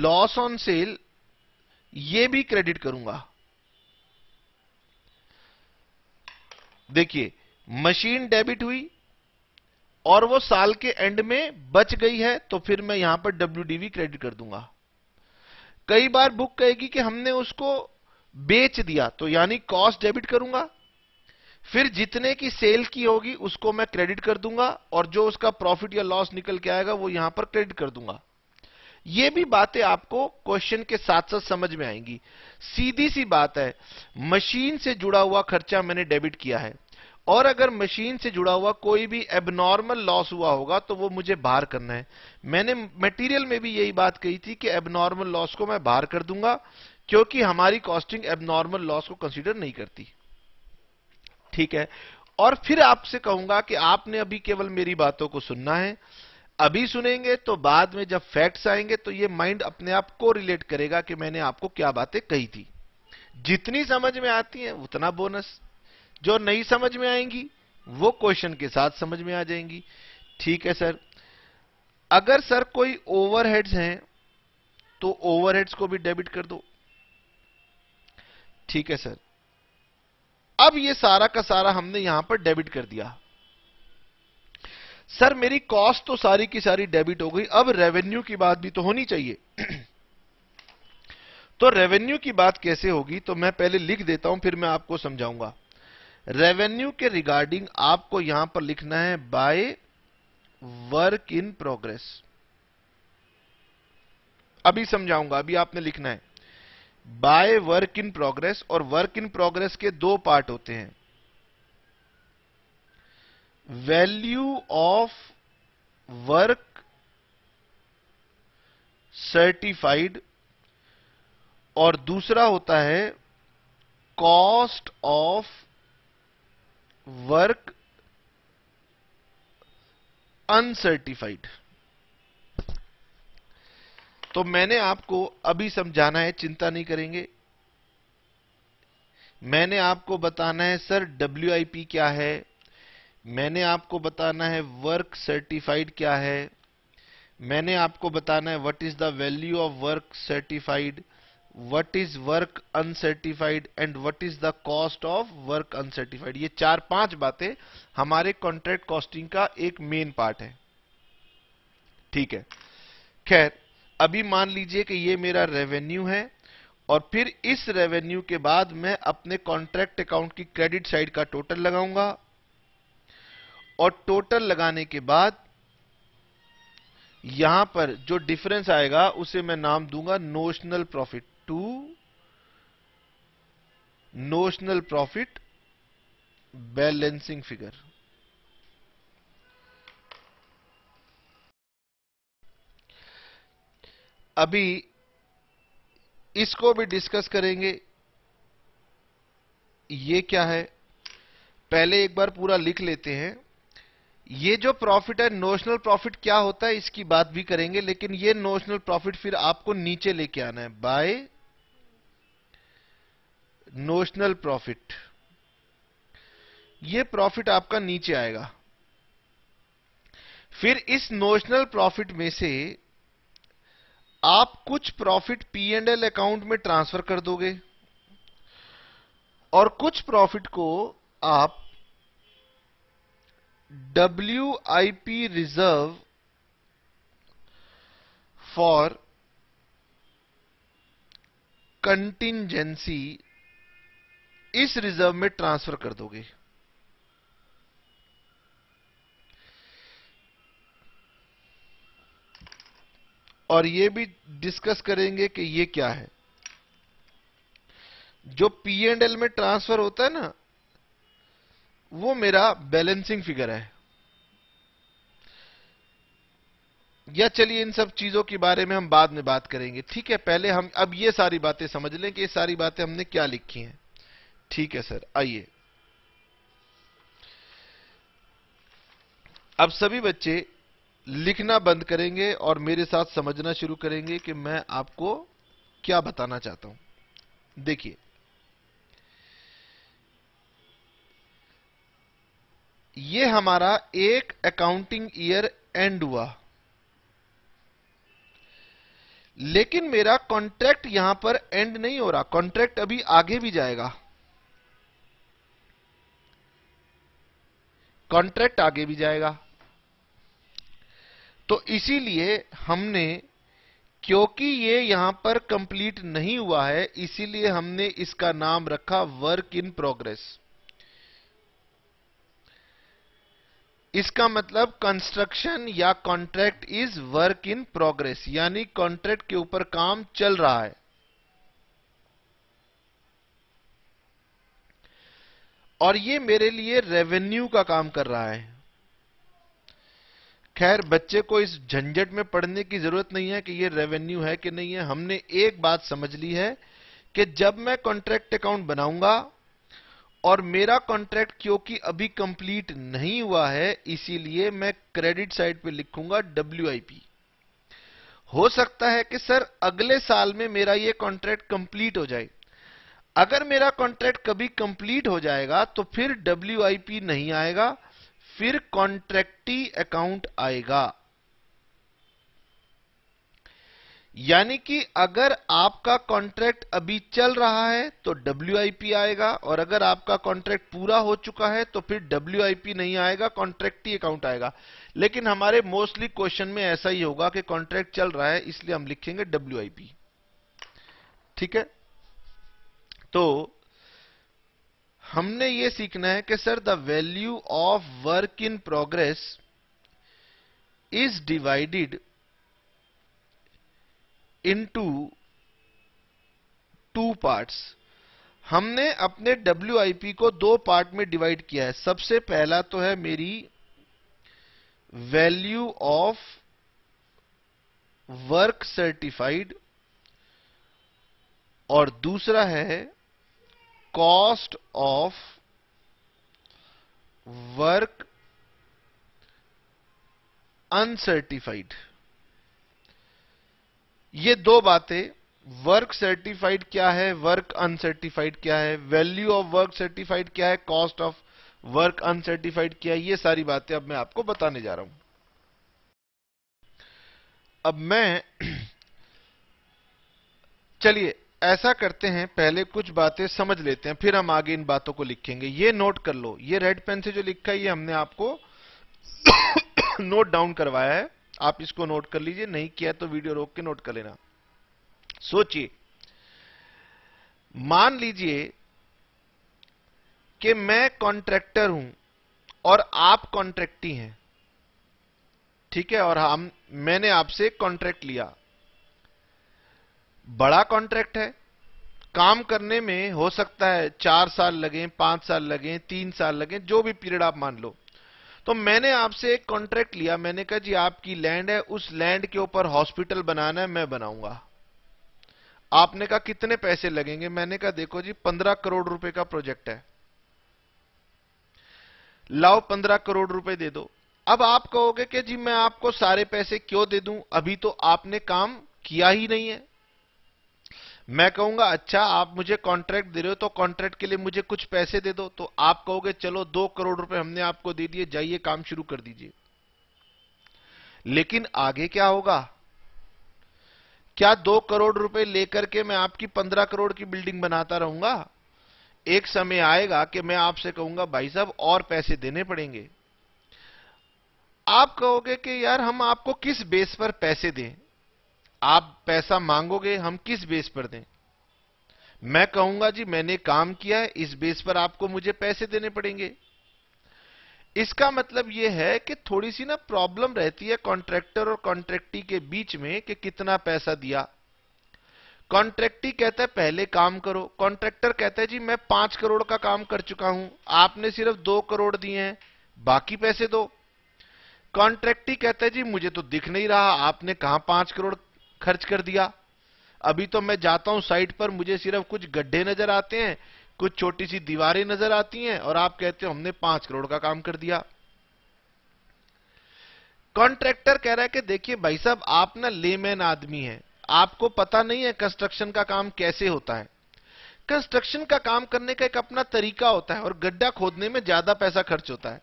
लॉस ऑन सेल ये भी क्रेडिट करूंगा देखिए मशीन डेबिट हुई और वो साल के एंड में बच गई है तो फिर मैं यहां पर डब्ल्यू क्रेडिट कर दूंगा कई बार बुक कहेगी कि हमने उसको बेच दिया तो यानी कॉस्ट डेबिट करूंगा फिर जितने की सेल की होगी उसको मैं क्रेडिट कर दूंगा और जो उसका प्रॉफिट या लॉस निकल के आएगा वो यहां पर क्रेडिट कर दूंगा ये भी बातें आपको क्वेश्चन के साथ साथ समझ में आएंगी सीधी सी बात है मशीन से जुड़ा हुआ खर्चा मैंने डेबिट किया है और अगर मशीन से जुड़ा हुआ कोई भी एबनॉर्मल लॉस हुआ होगा तो वो मुझे बाहर करना है मैंने मटेरियल में भी यही बात कही थी कि एबनॉर्मल लॉस को मैं बाहर कर दूंगा क्योंकि हमारी कॉस्टिंग एबनॉर्मल लॉस को कंसिडर नहीं करती ठीक है और फिर आपसे कहूंगा कि आपने अभी केवल मेरी बातों को सुनना है अभी सुनेंगे तो बाद में जब फैक्ट्स आएंगे तो ये माइंड अपने आप को रिलेट करेगा कि मैंने आपको क्या बातें कही थी जितनी समझ में आती है उतना बोनस जो नहीं समझ में आएंगी वो क्वेश्चन के साथ समझ में आ जाएंगी ठीक है सर अगर सर कोई ओवरहेड्स हैं तो ओवरहेड्स को भी डेबिट कर दो ठीक है सर अब ये सारा का सारा हमने यहां पर डेबिट कर दिया सर मेरी कॉस्ट तो सारी की सारी डेबिट हो गई अब रेवेन्यू की बात भी तो होनी चाहिए तो रेवेन्यू की बात कैसे होगी तो मैं पहले लिख देता हूं फिर मैं आपको समझाऊंगा रेवेन्यू के रिगार्डिंग आपको यहां पर लिखना है बाय वर्क इन प्रोग्रेस अभी समझाऊंगा अभी आपने लिखना है बाय वर्क इन प्रोग्रेस और वर्क इन प्रोग्रेस के दो पार्ट होते हैं वैल्यू ऑफ वर्क सर्टिफाइड और दूसरा होता है कॉस्ट ऑफ वर्क अनसर्टिफाइड तो मैंने आपको अभी समझाना है चिंता नहीं करेंगे मैंने आपको बताना है सर डब्ल्यू क्या है मैंने आपको बताना है वर्क सर्टिफाइड क्या है मैंने आपको बताना है what is the value of work certified what is work uncertified and what is the cost of work uncertified ये चार पांच बातें हमारे कॉन्ट्रैक्ट कॉस्टिंग का एक मेन पार्ट है ठीक है खैर अभी मान लीजिए कि ये मेरा रेवेन्यू है और फिर इस रेवेन्यू के बाद मैं अपने कॉन्ट्रैक्ट अकाउंट की क्रेडिट साइड का टोटल लगाऊंगा और टोटल लगाने के बाद यहां पर जो डिफरेंस आएगा उसे मैं नाम दूंगा notional profit to notional profit balancing figure अभी इसको भी डिस्कस करेंगे ये क्या है पहले एक बार पूरा लिख लेते हैं ये जो प्रॉफिट है नोशनल प्रॉफिट क्या होता है इसकी बात भी करेंगे लेकिन ये नोशनल प्रॉफिट फिर आपको नीचे लेके आना है बाय नोशनल प्रॉफिट ये प्रॉफिट आपका नीचे आएगा फिर इस नोशनल प्रॉफिट में से आप कुछ profit P and L account में ट्रांसफर कर दोगे और कुछ प्रॉफिट को आप WIP reserve for कंटिजेंसी इस रिजर्व में ट्रांसफर कर दोगे और ये भी डिस्कस करेंगे कि ये क्या है जो पी एंड एल में ट्रांसफर होता है ना वो मेरा बैलेंसिंग फिगर है या चलिए इन सब चीजों के बारे में हम बाद में बात करेंगे ठीक है पहले हम अब ये सारी बातें समझ लें कि ये सारी बातें हमने क्या लिखी हैं ठीक है सर आइए अब सभी बच्चे लिखना बंद करेंगे और मेरे साथ समझना शुरू करेंगे कि मैं आपको क्या बताना चाहता हूं देखिए ये हमारा एक अकाउंटिंग ईयर एंड हुआ लेकिन मेरा कॉन्ट्रैक्ट यहां पर एंड नहीं हो रहा कॉन्ट्रैक्ट अभी आगे भी जाएगा कॉन्ट्रैक्ट आगे भी जाएगा तो इसीलिए हमने क्योंकि ये यहां पर कंप्लीट नहीं हुआ है इसीलिए हमने इसका नाम रखा वर्क इन प्रोग्रेस इसका मतलब कंस्ट्रक्शन या contract is work in progress यानी कॉन्ट्रैक्ट के ऊपर काम चल रहा है और ये मेरे लिए रेवेन्यू का काम कर रहा है खैर बच्चे को इस झंझट में पढ़ने की जरूरत नहीं है कि ये रेवेन्यू है कि नहीं है हमने एक बात समझ ली है कि जब मैं कॉन्ट्रैक्ट अकाउंट बनाऊंगा और मेरा कॉन्ट्रैक्ट क्योंकि अभी कंप्लीट नहीं हुआ है इसीलिए मैं क्रेडिट साइड पे लिखूंगा डब्ल्यू हो सकता है कि सर अगले साल में मेरा ये कॉन्ट्रैक्ट कंप्लीट हो जाए अगर मेरा कॉन्ट्रैक्ट कभी कंप्लीट हो जाएगा तो फिर डब्ल्यू नहीं आएगा फिर कॉन्ट्रैक्टी अकाउंट आएगा यानी कि अगर आपका कॉन्ट्रैक्ट अभी चल रहा है तो डब्ल्यू आएगा और अगर आपका कॉन्ट्रैक्ट पूरा हो चुका है तो फिर डब्ल्यू नहीं आएगा कॉन्ट्रैक्ट ही अकाउंट आएगा लेकिन हमारे मोस्टली क्वेश्चन में ऐसा ही होगा कि कॉन्ट्रैक्ट चल रहा है इसलिए हम लिखेंगे डब्ल्यू ठीक है तो हमने ये सीखना है कि sir the value of work in progress is divided into two parts. हमने अपने डब्ल्यू को दो पार्ट में डिवाइड किया है सबसे पहला तो है मेरी वैल्यू ऑफ वर्क सर्टिफाइड और दूसरा है कॉस्ट ऑफ वर्क अनसर्टिफाइड ये दो बातें वर्क सर्टिफाइड क्या है वर्क अनसर्टिफाइड क्या है वैल्यू ऑफ वर्क सर्टिफाइड क्या है कॉस्ट ऑफ वर्क अनसर्टिफाइड क्या है ये सारी बातें अब मैं आपको बताने जा रहा हूं अब मैं चलिए ऐसा करते हैं पहले कुछ बातें समझ लेते हैं फिर हम आगे इन बातों को लिखेंगे ये नोट कर लो ये रेड पेन से जो लिखा है ये हमने आपको नोट डाउन करवाया है आप इसको नोट कर लीजिए नहीं किया तो वीडियो रोक के नोट कर लेना सोचिए मान लीजिए कि मैं कॉन्ट्रैक्टर हूं और आप कॉन्ट्रैक्टी हैं ठीक है और हम मैंने आपसे कॉन्ट्रैक्ट लिया बड़ा कॉन्ट्रैक्ट है काम करने में हो सकता है चार साल लगे पांच साल लगे तीन साल लगे जो भी पीरियड आप मान लो तो मैंने आपसे एक कॉन्ट्रैक्ट लिया मैंने कहा जी आपकी लैंड है उस लैंड के ऊपर हॉस्पिटल बनाना है मैं बनाऊंगा आपने कहा कितने पैसे लगेंगे मैंने कहा देखो जी पंद्रह करोड़ रुपए का प्रोजेक्ट है लाओ पंद्रह करोड़ रुपए दे दो अब आप कहोगे कि जी मैं आपको सारे पैसे क्यों दे दूं अभी तो आपने काम किया ही नहीं है मैं कहूंगा अच्छा आप मुझे कॉन्ट्रैक्ट दे रहे हो तो कॉन्ट्रैक्ट के लिए मुझे कुछ पैसे दे दो तो आप कहोगे चलो दो करोड़ रुपए हमने आपको दे दिए जाइए काम शुरू कर दीजिए लेकिन आगे क्या होगा क्या दो करोड़ रुपए लेकर के मैं आपकी पंद्रह करोड़ की बिल्डिंग बनाता रहूंगा एक समय आएगा कि मैं आपसे कहूंगा भाई साहब और पैसे देने पड़ेंगे आप कहोगे कि यार हम आपको किस बेस पर पैसे दें आप पैसा मांगोगे हम किस बेस पर दें मैं कहूंगा जी मैंने काम किया है इस बेस पर आपको मुझे पैसे देने पड़ेंगे इसका मतलब यह है कि थोड़ी सी ना प्रॉब्लम रहती है कॉन्ट्रैक्टर और कॉन्ट्रैक्टी के बीच में कि कितना पैसा दिया कॉन्ट्रैक्टी कहता है पहले काम करो कॉन्ट्रैक्टर कहता है जी मैं पांच करोड़ का काम कर चुका हूं आपने सिर्फ दो करोड़ दिए हैं बाकी पैसे दो कॉन्ट्रैक्टी कहता है जी मुझे तो दिख नहीं रहा आपने कहा पांच करोड़ खर्च कर दिया अभी तो मैं जाता हूं साइट पर मुझे सिर्फ कुछ गड्ढे नजर आते हैं कुछ छोटी सी दीवारें नजर आती हैं और आप कहते हो हमने पांच करोड़ का काम कर दिया कॉन्ट्रैक्टर कह रहा है कि देखिए भाई साहब आप ना लेमैन आदमी है आपको पता नहीं है कंस्ट्रक्शन का काम कैसे होता है कंस्ट्रक्शन का काम करने का एक अपना तरीका होता है और गड्ढा खोदने में ज्यादा पैसा खर्च होता है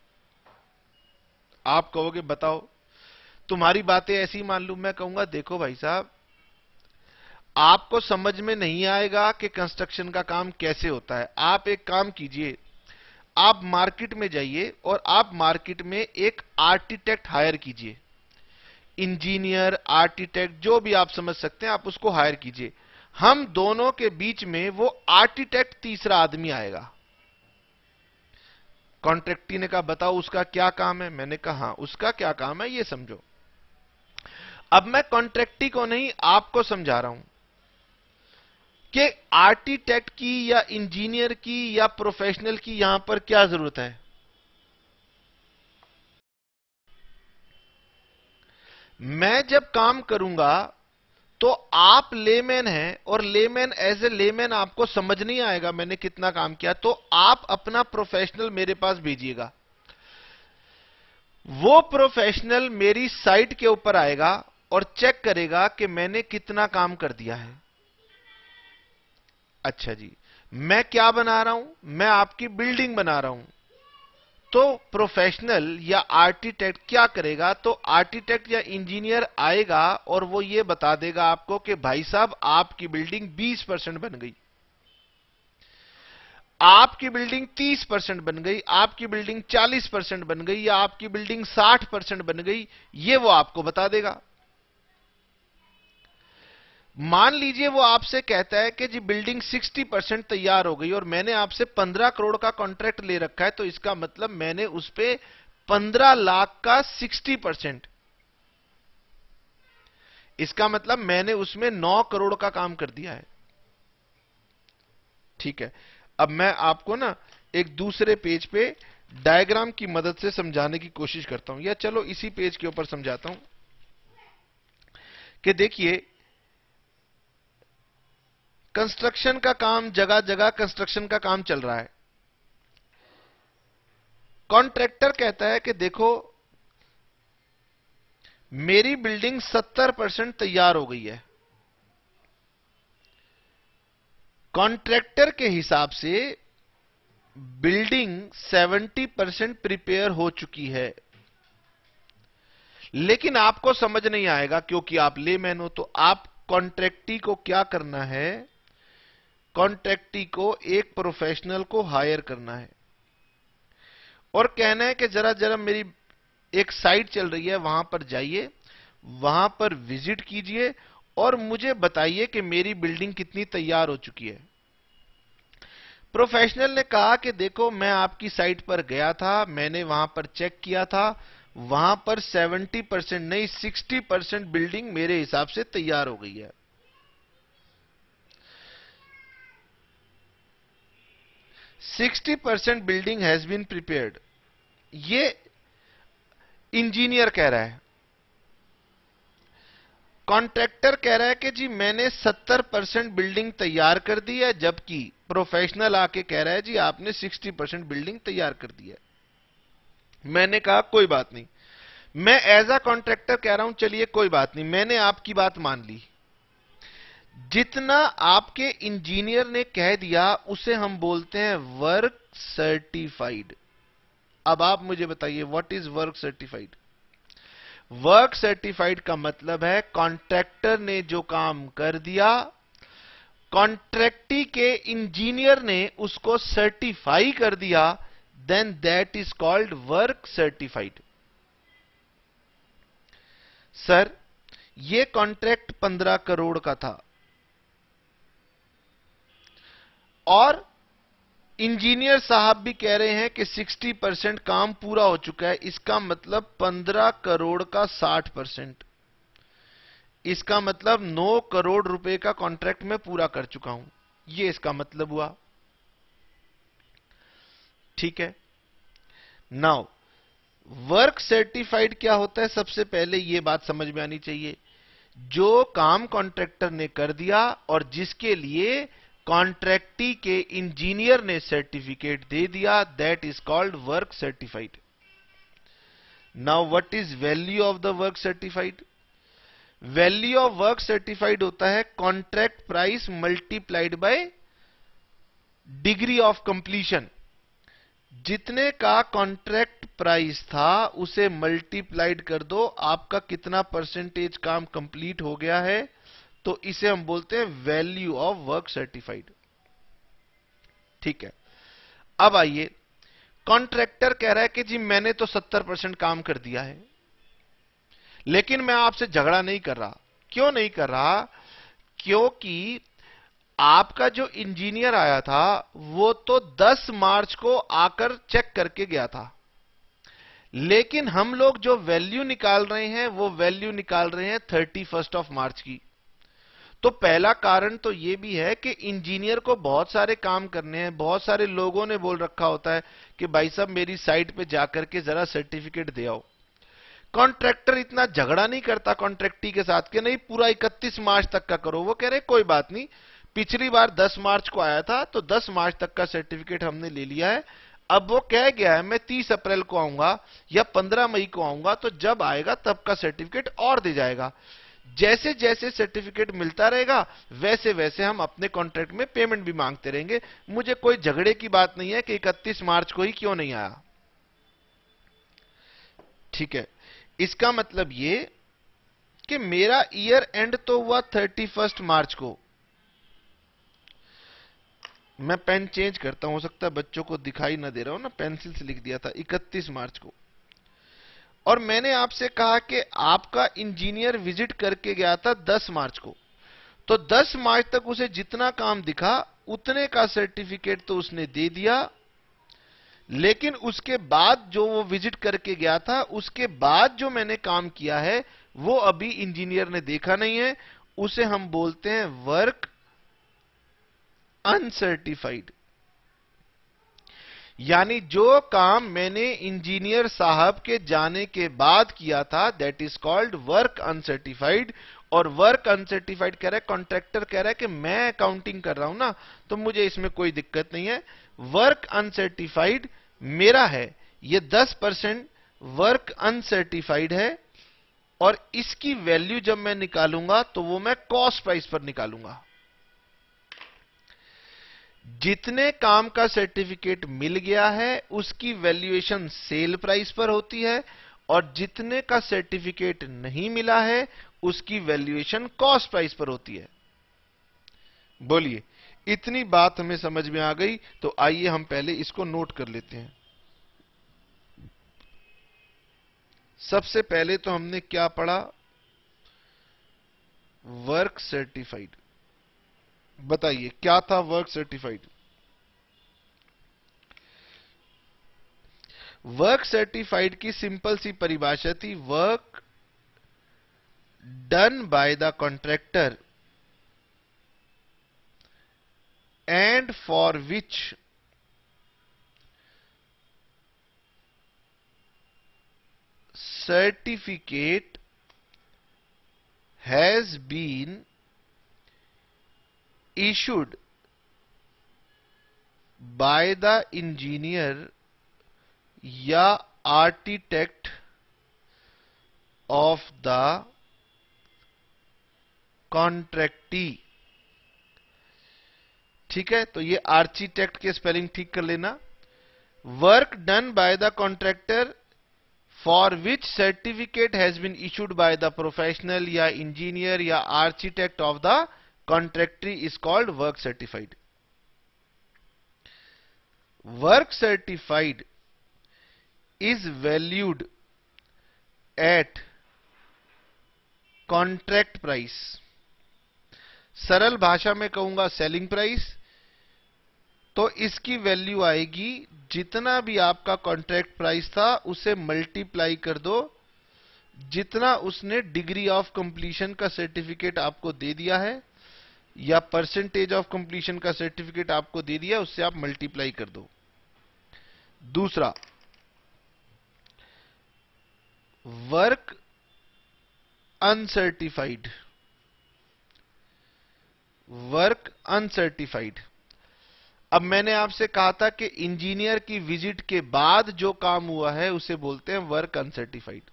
आप कहोगे बताओ तुम्हारी बातें ऐसी मान लू मैं कहूंगा देखो भाई साहब आपको समझ में नहीं आएगा कि कंस्ट्रक्शन का काम कैसे होता है आप एक काम कीजिए आप मार्केट में जाइए और आप मार्केट में एक आर्किटेक्ट हायर कीजिए इंजीनियर आर्किटेक्ट जो भी आप समझ सकते हैं आप उसको हायर कीजिए हम दोनों के बीच में वो आर्किटेक्ट तीसरा आदमी आएगा कॉन्ट्रेक्टी ने कहा बताओ उसका क्या काम है मैंने कहा हाँ, उसका क्या काम है ये समझो अब मैं कॉन्ट्रैक्टी को नहीं आपको समझा रहा हूं कि आर्टिटेक्ट की या इंजीनियर की या प्रोफेशनल की यहां पर क्या जरूरत है मैं जब काम करूंगा तो आप लेमैन हैं और लेमैन एज ए लेमैन आपको समझ नहीं आएगा मैंने कितना काम किया तो आप अपना प्रोफेशनल मेरे पास भेजिएगा वो प्रोफेशनल मेरी साइट के ऊपर आएगा और चेक करेगा कि मैंने कितना काम कर दिया है अच्छा जी मैं क्या बना रहा हूं मैं आपकी बिल्डिंग बना रहा हूं तो प्रोफेशनल या आर्किटेक्ट क्या करेगा तो आर्किटेक्ट या इंजीनियर आएगा और वो ये बता देगा आपको कि भाई साहब आपकी बिल्डिंग 20 परसेंट बन गई आपकी बिल्डिंग 30 परसेंट बन गई आपकी बिल्डिंग 40 परसेंट बन गई या आपकी बिल्डिंग 60 परसेंट बन गई ये वो आपको बता देगा मान लीजिए वो आपसे कहता है कि जी बिल्डिंग 60 परसेंट तैयार हो गई और मैंने आपसे 15 करोड़ का कॉन्ट्रैक्ट ले रखा है तो इसका मतलब मैंने उस पर पंद्रह लाख का सिक्सटी परसेंट इसका मतलब मैंने उसमें नौ करोड़ का काम कर दिया है ठीक है अब मैं आपको ना एक दूसरे पेज पे डायग्राम की मदद से समझाने की कोशिश करता हूं या चलो इसी पेज के ऊपर समझाता हूं कि देखिए कंस्ट्रक्शन का काम जगह जगह कंस्ट्रक्शन का काम चल रहा है कॉन्ट्रैक्टर कहता है कि देखो मेरी बिल्डिंग 70 परसेंट तैयार हो गई है कॉन्ट्रैक्टर के हिसाब से बिल्डिंग 70 परसेंट प्रिपेयर हो चुकी है लेकिन आपको समझ नहीं आएगा क्योंकि आप लेमैन हो तो आप कॉन्ट्रैक्टी को क्या करना है कॉन्ट्रैक्टी को एक प्रोफेशनल को हायर करना है और कहना है कि जरा जरा मेरी एक साइट चल रही है वहां पर जाइए वहां पर विजिट कीजिए और मुझे बताइए कि मेरी बिल्डिंग कितनी तैयार हो चुकी है प्रोफेशनल ने कहा कि देखो मैं आपकी साइट पर गया था मैंने वहां पर चेक किया था वहां पर 70 परसेंट नहीं 60 परसेंट बिल्डिंग मेरे हिसाब से तैयार हो गई है sixty percent building has been prepared ये इंजीनियर कह रहा है कॉन्ट्रैक्टर कह रहा है कि जी मैंने 70 परसेंट बिल्डिंग तैयार कर दी है जबकि प्रोफेशनल आके कह रहा है जी आपने 60 परसेंट बिल्डिंग तैयार कर दी है मैंने कहा कोई बात नहीं मैं एज अ कॉन्ट्रैक्टर कह रहा हूं चलिए कोई बात नहीं मैंने आपकी बात मान ली जितना आपके इंजीनियर ने कह दिया उसे हम बोलते हैं वर्क सर्टिफाइड अब आप मुझे बताइए what is work certified work certified का मतलब है कॉन्ट्रैक्टर ने जो काम कर दिया कॉन्ट्रैक्टी के इंजीनियर ने उसको सर्टिफाई कर दिया then that is called work certified sir यह कॉन्ट्रैक्ट 15 करोड़ का था और इंजीनियर साहब भी कह रहे हैं कि 60 परसेंट काम पूरा हो चुका है इसका मतलब 15 करोड़ का 60 परसेंट इसका मतलब 9 करोड़ रुपए का कॉन्ट्रैक्ट में पूरा कर चुका हूं ये इसका मतलब हुआ ठीक है नाउ वर्क सर्टिफाइड क्या होता है सबसे पहले यह बात समझ में आनी चाहिए जो काम कॉन्ट्रैक्टर ने कर दिया और जिसके लिए कॉन्ट्रैक्टी के इंजीनियर ने सर्टिफिकेट दे दिया that is called work certified now what is value of the work certified value of work certified होता है contract price multiplied by degree of completion जितने का कॉन्ट्रैक्ट प्राइस था उसे मल्टीप्लाइड कर दो आपका कितना परसेंटेज काम कंप्लीट हो गया है तो इसे हम बोलते हैं वैल्यू ऑफ वर्क सर्टिफाइड ठीक है अब आइए कॉन्ट्रैक्टर कह रहा है कि जी मैंने तो 70 परसेंट काम कर दिया है लेकिन मैं आपसे झगड़ा नहीं कर रहा क्यों नहीं कर रहा क्योंकि आपका जो इंजीनियर आया था वो तो 10 मार्च को आकर चेक करके गया था लेकिन हम लोग जो वैल्यू निकाल रहे हैं वो वैल्यू निकाल रहे हैं थर्टी फर्स्ट ऑफ मार्च की तो पहला कारण तो ये भी है कि इंजीनियर को बहुत सारे काम करने हैं बहुत सारे लोगों ने बोल रखा होता है कि भाई साहब मेरी साइट पे जाकर के जरा सर्टिफिकेट दे आओ कॉन्ट्रैक्टर इतना झगड़ा नहीं करता कॉन्ट्रैक्टी के साथ कि नहीं पूरा 31 मार्च तक का करो वो कह रहे कोई बात नहीं पिछली बार 10 मार्च को आया था तो 10 मार्च तक का सर्टिफिकेट हमने ले लिया है अब वो कह गया है मैं 30 अप्रैल को आऊंगा या 15 मई को आऊंगा तो जब आएगा तब का सर्टिफिकेट और दे जाएगा जैसे जैसे सर्टिफिकेट मिलता रहेगा वैसे वैसे हम अपने कॉन्ट्रैक्ट में पेमेंट भी मांगते रहेंगे मुझे कोई झगड़े की बात नहीं है कि इकतीस मार्च को ही क्यों नहीं आया ठीक है इसका मतलब ये कि मेरा ईयर एंड तो हुआ थर्टी फर्स्ट मार्च को मैं पेन चेंज करता हूं हो सकता है बच्चों को दिखाई ना दे रहा हूं ना पेंसिल से लिख दिया था इकतीस मार्च को और मैंने आपसे कहा कि आपका इंजीनियर विजिट करके गया था 10 मार्च को तो 10 मार्च तक उसे जितना काम दिखा उतने का सर्टिफिकेट तो उसने दे दिया लेकिन उसके बाद जो वो विजिट करके गया था उसके बाद जो मैंने काम किया है वो अभी इंजीनियर ने देखा नहीं है उसे हम बोलते हैं वर्क अनसर्टिफाइड यानी जो काम मैंने इंजीनियर साहब के जाने के बाद किया था that is called work uncertified और वर्क अनसर्टिफाइड कह रहा है कॉन्ट्रेक्टर कह रहा है कि मैं अकाउंटिंग कर रहा हूं ना तो मुझे इसमें कोई दिक्कत नहीं है वर्क अनसर्टिफाइड मेरा है ये 10 परसेंट वर्क अनसर्टिफाइड है और इसकी वैल्यू जब मैं निकालूंगा तो वो मैं कॉस्ट प्राइस पर निकालूंगा जितने काम का सर्टिफिकेट मिल गया है उसकी वैल्यूएशन सेल प्राइस पर होती है और जितने का सर्टिफिकेट नहीं मिला है उसकी वैल्यूएशन कॉस्ट प्राइस पर होती है बोलिए इतनी बात हमें समझ में आ गई तो आइए हम पहले इसको नोट कर लेते हैं सबसे पहले तो हमने क्या पढ़ा वर्क सर्टिफाइड बताइए क्या था वर्क सर्टिफाइड वर्क सर्टिफाइड की सिंपल सी परिभाषा थी work done by the contractor and for which certificate has been issued by the engineer या architect of the contractee ठीक है तो ये आर्किटेक्ट के स्पेलिंग ठीक कर लेना work done by the contractor for which certificate has been issued by the professional या इंजीनियर या architect of the contractory is called work certified work certified is valued at contract price सरल भाषा में कहूंगा selling price तो इसकी value आएगी जितना भी आपका कॉन्ट्रैक्ट प्राइस था उसे मल्टीप्लाई कर दो जितना उसने डिग्री ऑफ कंप्लीशन का सर्टिफिकेट आपको दे दिया है या परसेंटेज ऑफ कंप्लीशन का सर्टिफिकेट आपको दे दिया उससे आप मल्टीप्लाई कर दो दूसरा वर्क अनसर्टिफाइड वर्क अनसर्टिफाइड अब मैंने आपसे कहा था कि इंजीनियर की विजिट के बाद जो काम हुआ है उसे बोलते हैं वर्क अनसर्टिफाइड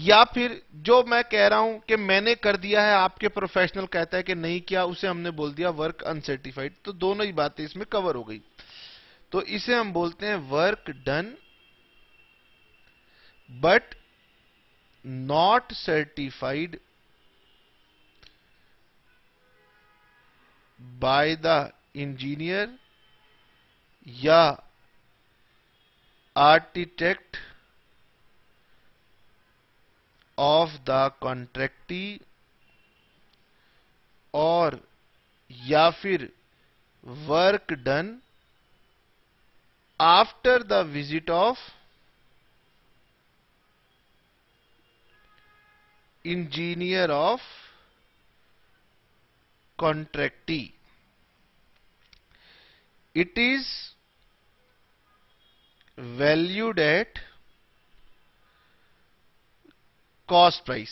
या फिर जो मैं कह रहा हूं कि मैंने कर दिया है आपके प्रोफेशनल कहता है कि नहीं किया उसे हमने बोल दिया वर्क अनसर्टिफाइड तो दोनों ही बातें इसमें कवर हो गई तो इसे हम बोलते हैं work done but not certified by the engineer या architect of the contractee or या फिर work done after the visit of engineer of contractee it is valued at cost price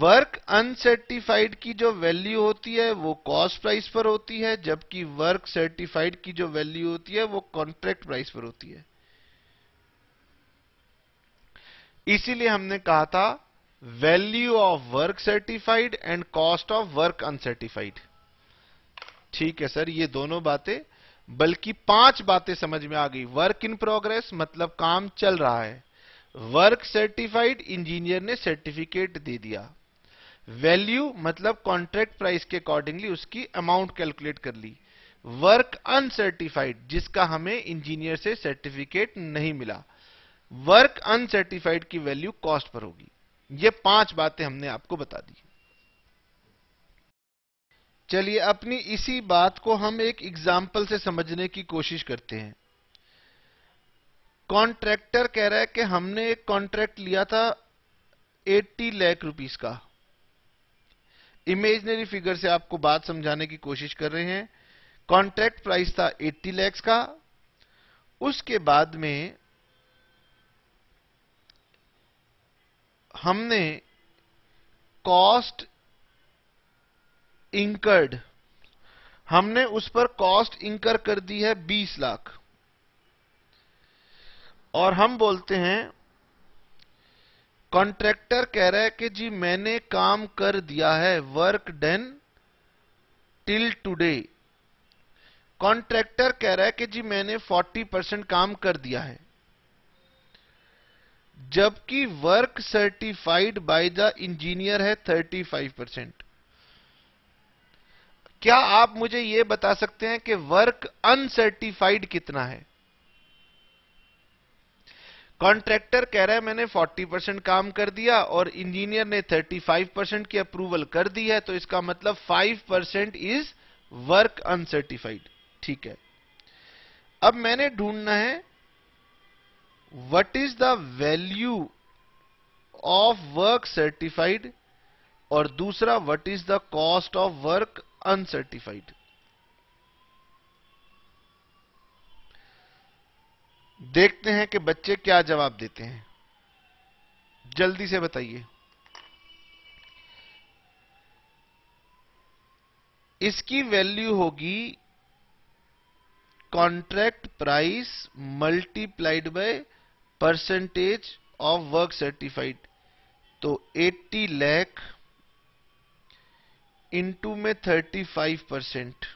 work uncertified की जो वैल्यू होती है वो cost price पर होती है जबकि वर्क सर्टिफाइड की जो वैल्यू होती है वो कॉन्ट्रैक्ट प्राइस पर होती है इसीलिए हमने कहा था value of work certified and cost of work uncertified ठीक है सर ये दोनों बातें बल्कि पांच बातें समझ में आ गई वर्क इन प्रोग्रेस मतलब काम चल रहा है वर्क सर्टिफाइड इंजीनियर ने सर्टिफिकेट दे दिया वैल्यू मतलब कॉन्ट्रैक्ट प्राइस के अकॉर्डिंगली उसकी अमाउंट कैलकुलेट कर ली वर्क अनसर्टिफाइड जिसका हमें इंजीनियर से सर्टिफिकेट नहीं मिला वर्क अनसर्टिफाइड की वैल्यू कॉस्ट पर होगी ये पांच बातें हमने आपको बता दी चलिए अपनी इसी बात को हम एक एग्जाम्पल से समझने की कोशिश करते हैं कॉन्ट्रैक्टर कह रहा है कि हमने एक कॉन्ट्रैक्ट लिया था 80 लाख रुपीस का इमेजनरी फिगर से आपको बात समझाने की कोशिश कर रहे हैं कॉन्ट्रैक्ट प्राइस था 80 लाख का उसके बाद में हमने कॉस्ट इंकर्ड हमने उस पर कॉस्ट इंकर कर दी है 20 लाख और हम बोलते हैं कॉन्ट्रैक्टर कह रहा है कि जी मैंने काम कर दिया है work done till today contractor कह रहा है कि जी मैंने 40 परसेंट काम कर दिया है जबकि work certified by the engineer है 35 परसेंट क्या आप मुझे यह बता सकते हैं कि वर्क अनसर्टिफाइड कितना है कॉन्ट्रैक्टर कह रहा है मैंने 40 परसेंट काम कर दिया और इंजीनियर ने 35 परसेंट की अप्रूवल कर दी है तो इसका मतलब 5 परसेंट इज वर्क अनसर्टिफाइड ठीक है अब मैंने ढूंढना है what is the value of work certified और दूसरा what is the cost of work uncertified देखते हैं कि बच्चे क्या जवाब देते हैं जल्दी से बताइए इसकी वैल्यू होगी contract price multiplied by percentage of work certified तो 80 लाख इनटू में 35 परसेंट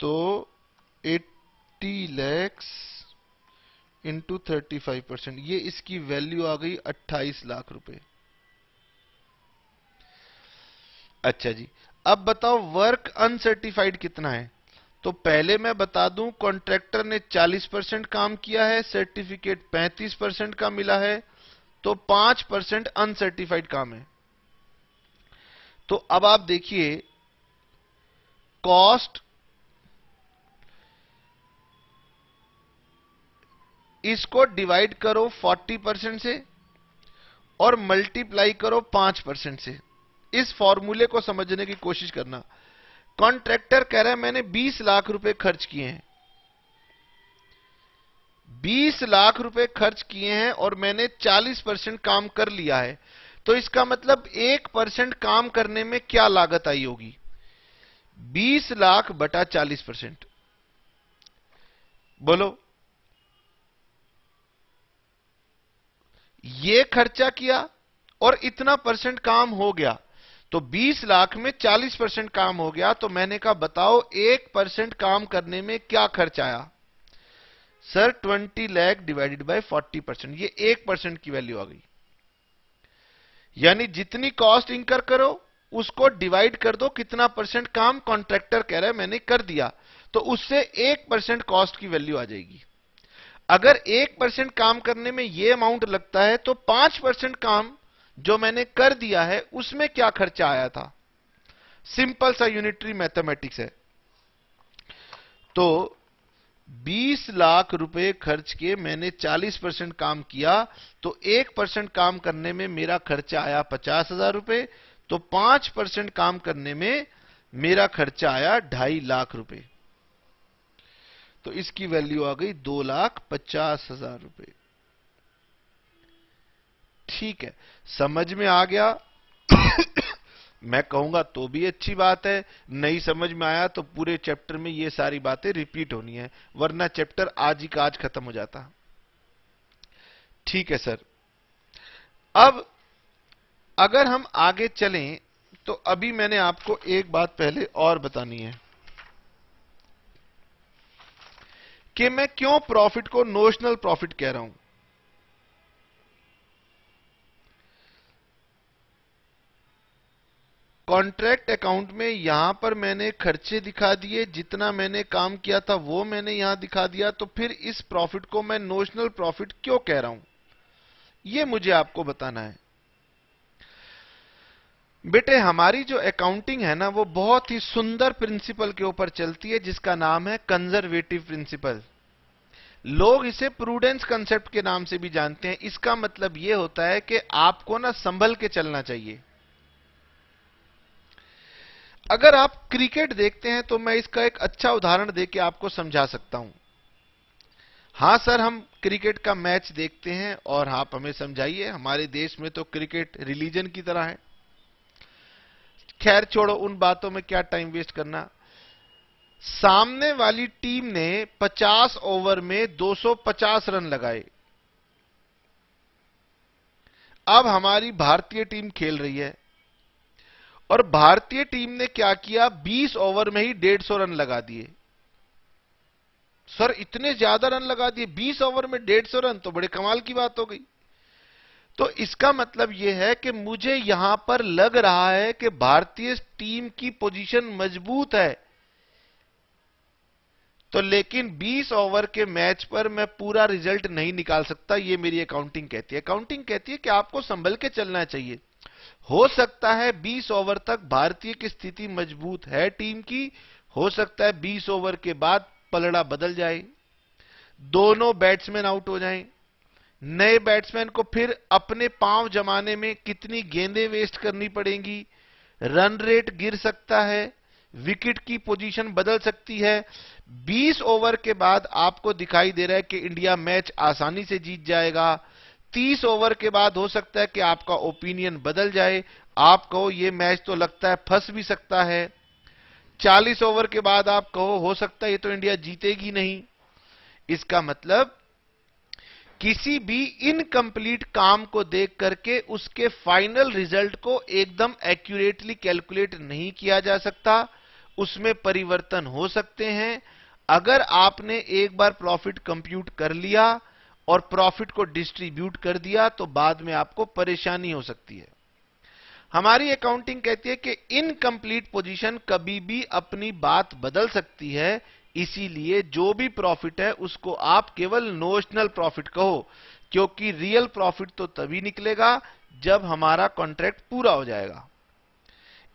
तो eighty lakhs into thirty five percent ये इसकी वैल्यू आ गई अट्ठाईस लाख रुपए अच्छा जी अब बताओ वर्क अनसर्टिफाइड कितना है तो पहले मैं बता दूं कॉन्ट्रैक्टर ने 40 परसेंट काम किया है सर्टिफिकेट 35 परसेंट का मिला है तो 5 परसेंट अनसर्टिफाइड काम है तो अब आप देखिए कॉस्ट इसको डिवाइड करो 40 परसेंट से और मल्टीप्लाई करो 5 परसेंट से इस फॉर्मूले को समझने की कोशिश करना कॉन्ट्रैक्टर कह रहा है मैंने 20 लाख रुपए खर्च किए हैं 20 लाख रुपए खर्च किए हैं और मैंने 40 परसेंट काम कर लिया है तो इसका मतलब एक परसेंट काम करने में क्या लागत आई होगी 20 लाख बटा 40 परसेंट बोलो ये खर्चा किया और इतना परसेंट काम हो गया तो 20 लाख में 40 परसेंट काम हो गया तो मैंने कहा बताओ एक परसेंट काम करने में क्या खर्च आया sir 20 lakh divided by 40 percent ये एक परसेंट की वैल्यू आ गई यानी जितनी कॉस्ट इंकर करो उसको डिवाइड कर दो कितना परसेंट काम कॉन्ट्रैक्टर कह रहा है मैंने कर दिया तो उससे एक परसेंट कॉस्ट की वैल्यू आ जाएगी अगर एक परसेंट काम करने में ये अमाउंट लगता है तो पांच परसेंट काम जो मैंने कर दिया है उसमें क्या खर्चा आया था सिंपल सा यूनिटरी मैथमेटिक्स है तो 20 लाख रुपए खर्च के मैंने 40 परसेंट काम किया तो एक परसेंट काम करने में मेरा खर्चा आया पचास हजार रुपए तो पांच परसेंट काम करने में मेरा खर्चा आया ढाई लाख रुपए तो इसकी वैल्यू आ गई दो लाख पचास हजार रुपये ठीक है समझ में आ गया मैं कहूंगा तो भी अच्छी बात है नहीं समझ में आया तो पूरे चैप्टर में ये सारी बातें रिपीट होनी है वरना चैप्टर आज ही का आज खत्म हो जाता ठीक है सर अब अगर हम आगे चलें तो अभी मैंने आपको एक बात पहले और बतानी है कि मैं क्यों प्रॉफिट को नोशनल प्रॉफिट कह रहा हूं कॉन्ट्रैक्ट अकाउंट में यहां पर मैंने खर्चे दिखा दिए जितना मैंने काम किया था वो मैंने यहां दिखा दिया तो फिर इस प्रॉफिट को मैं नोशनल प्रॉफिट क्यों कह रहा हूं ये मुझे आपको बताना है बेटे हमारी जो अकाउंटिंग है ना वो बहुत ही सुंदर प्रिंसिपल के ऊपर चलती है जिसका नाम है कंजर्वेटिव प्रिंसिपल लोग इसे प्रूडेंस कंसेप्ट के नाम से भी जानते हैं इसका मतलब ये होता है कि आपको ना संभल के चलना चाहिए अगर आप क्रिकेट देखते हैं तो मैं इसका एक अच्छा उदाहरण देके आपको समझा सकता हूं हां सर हम क्रिकेट का मैच देखते हैं और आप हमें समझाइए हमारे देश में तो क्रिकेट रिलीजन की तरह है खैर छोड़ो उन बातों में क्या टाइम वेस्ट करना सामने वाली टीम ने 50 ओवर में 250 रन लगाए अब हमारी भारतीय टीम खेल रही है और भारतीय टीम ने क्या किया 20 ओवर में ही 150 रन लगा दिए सर इतने ज्यादा रन लगा दिए 20 ओवर में 150 रन तो बड़े कमाल की बात हो गई तो इसका मतलब यह है कि मुझे यहां पर लग रहा है कि भारतीय टीम की पोजीशन मजबूत है तो लेकिन 20 ओवर के मैच पर मैं पूरा रिजल्ट नहीं निकाल सकता यह मेरी अकाउंटिंग कहती है अकाउंटिंग कहती है कि आपको संभल के चलना चाहिए हो सकता है 20 ओवर तक भारतीय की स्थिति मजबूत है टीम की हो सकता है 20 ओवर के बाद पलड़ा बदल जाए दोनों बैट्समैन आउट हो जाएं नए बैट्समैन को फिर अपने पांव जमाने में कितनी गेंदें वेस्ट करनी पड़ेंगी रन रेट गिर सकता है विकेट की पोजीशन बदल सकती है 20 ओवर के बाद आपको दिखाई दे रहा है कि इंडिया मैच आसानी से जीत जाएगा 30 ओवर के बाद हो सकता है कि आपका ओपिनियन बदल जाए आप कहो ये मैच तो लगता है फंस भी सकता है 40 ओवर के बाद आप कहो हो सकता है ये तो इंडिया जीतेगी नहीं इसका मतलब किसी भी इनकम्प्लीट काम को देख करके उसके फाइनल रिजल्ट को एकदम एक्यूरेटली कैलकुलेट नहीं किया जा सकता उसमें परिवर्तन हो सकते हैं अगर आपने एक बार प्रॉफिट कंप्यूट कर लिया और प्रॉफिट को डिस्ट्रीब्यूट कर दिया तो बाद में आपको परेशानी हो सकती है हमारी अकाउंटिंग कहती है कि इनकम्प्लीट पोजीशन कभी भी अपनी बात बदल सकती है इसीलिए जो भी प्रॉफिट है उसको आप केवल नोशनल प्रॉफिट कहो क्योंकि रियल प्रॉफिट तो तभी निकलेगा जब हमारा कॉन्ट्रैक्ट पूरा हो जाएगा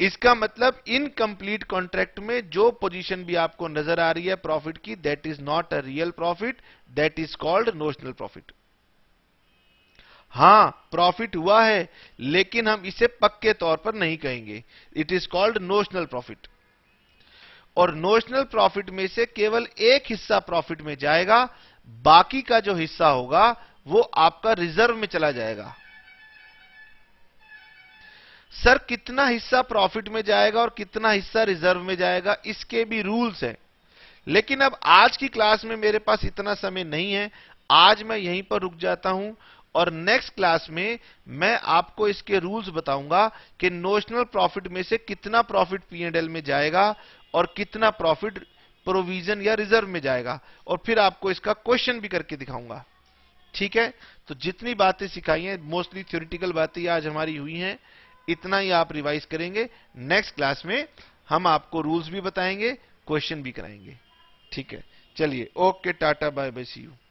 इसका मतलब इनकम्प्लीट कॉन्ट्रैक्ट में जो पोजीशन भी आपको नजर आ रही है प्रॉफिट की that is not a real profit that is called notional profit हां प्रॉफिट हुआ है लेकिन हम इसे पक्के तौर पर नहीं कहेंगे it is called notional profit और नोशनल प्रॉफिट में से केवल एक हिस्सा प्रॉफिट में जाएगा बाकी का जो हिस्सा होगा वो आपका रिजर्व में चला जाएगा सर कितना हिस्सा प्रॉफिट में जाएगा और कितना हिस्सा रिजर्व में जाएगा इसके भी रूल्स हैं लेकिन अब आज की क्लास में मेरे पास इतना समय नहीं है आज मैं यहीं पर रुक जाता हूं और नेक्स्ट क्लास में मैं आपको इसके रूल्स बताऊंगा कि नोशनल प्रॉफिट में से कितना प्रॉफिट पीएनएल में जाएगा और कितना प्रॉफिट प्रोविजन या रिजर्व में जाएगा और फिर आपको इसका क्वेश्चन भी करके दिखाऊंगा ठीक है तो जितनी बातें सिखाई हैं मोस्टली थ्योरिटिकल बातें आज हमारी हुई हैं इतना ही आप रिवाइज करेंगे नेक्स्ट क्लास में हम आपको रूल्स भी बताएंगे क्वेश्चन भी कराएंगे ठीक है चलिए okay tata bye bye see you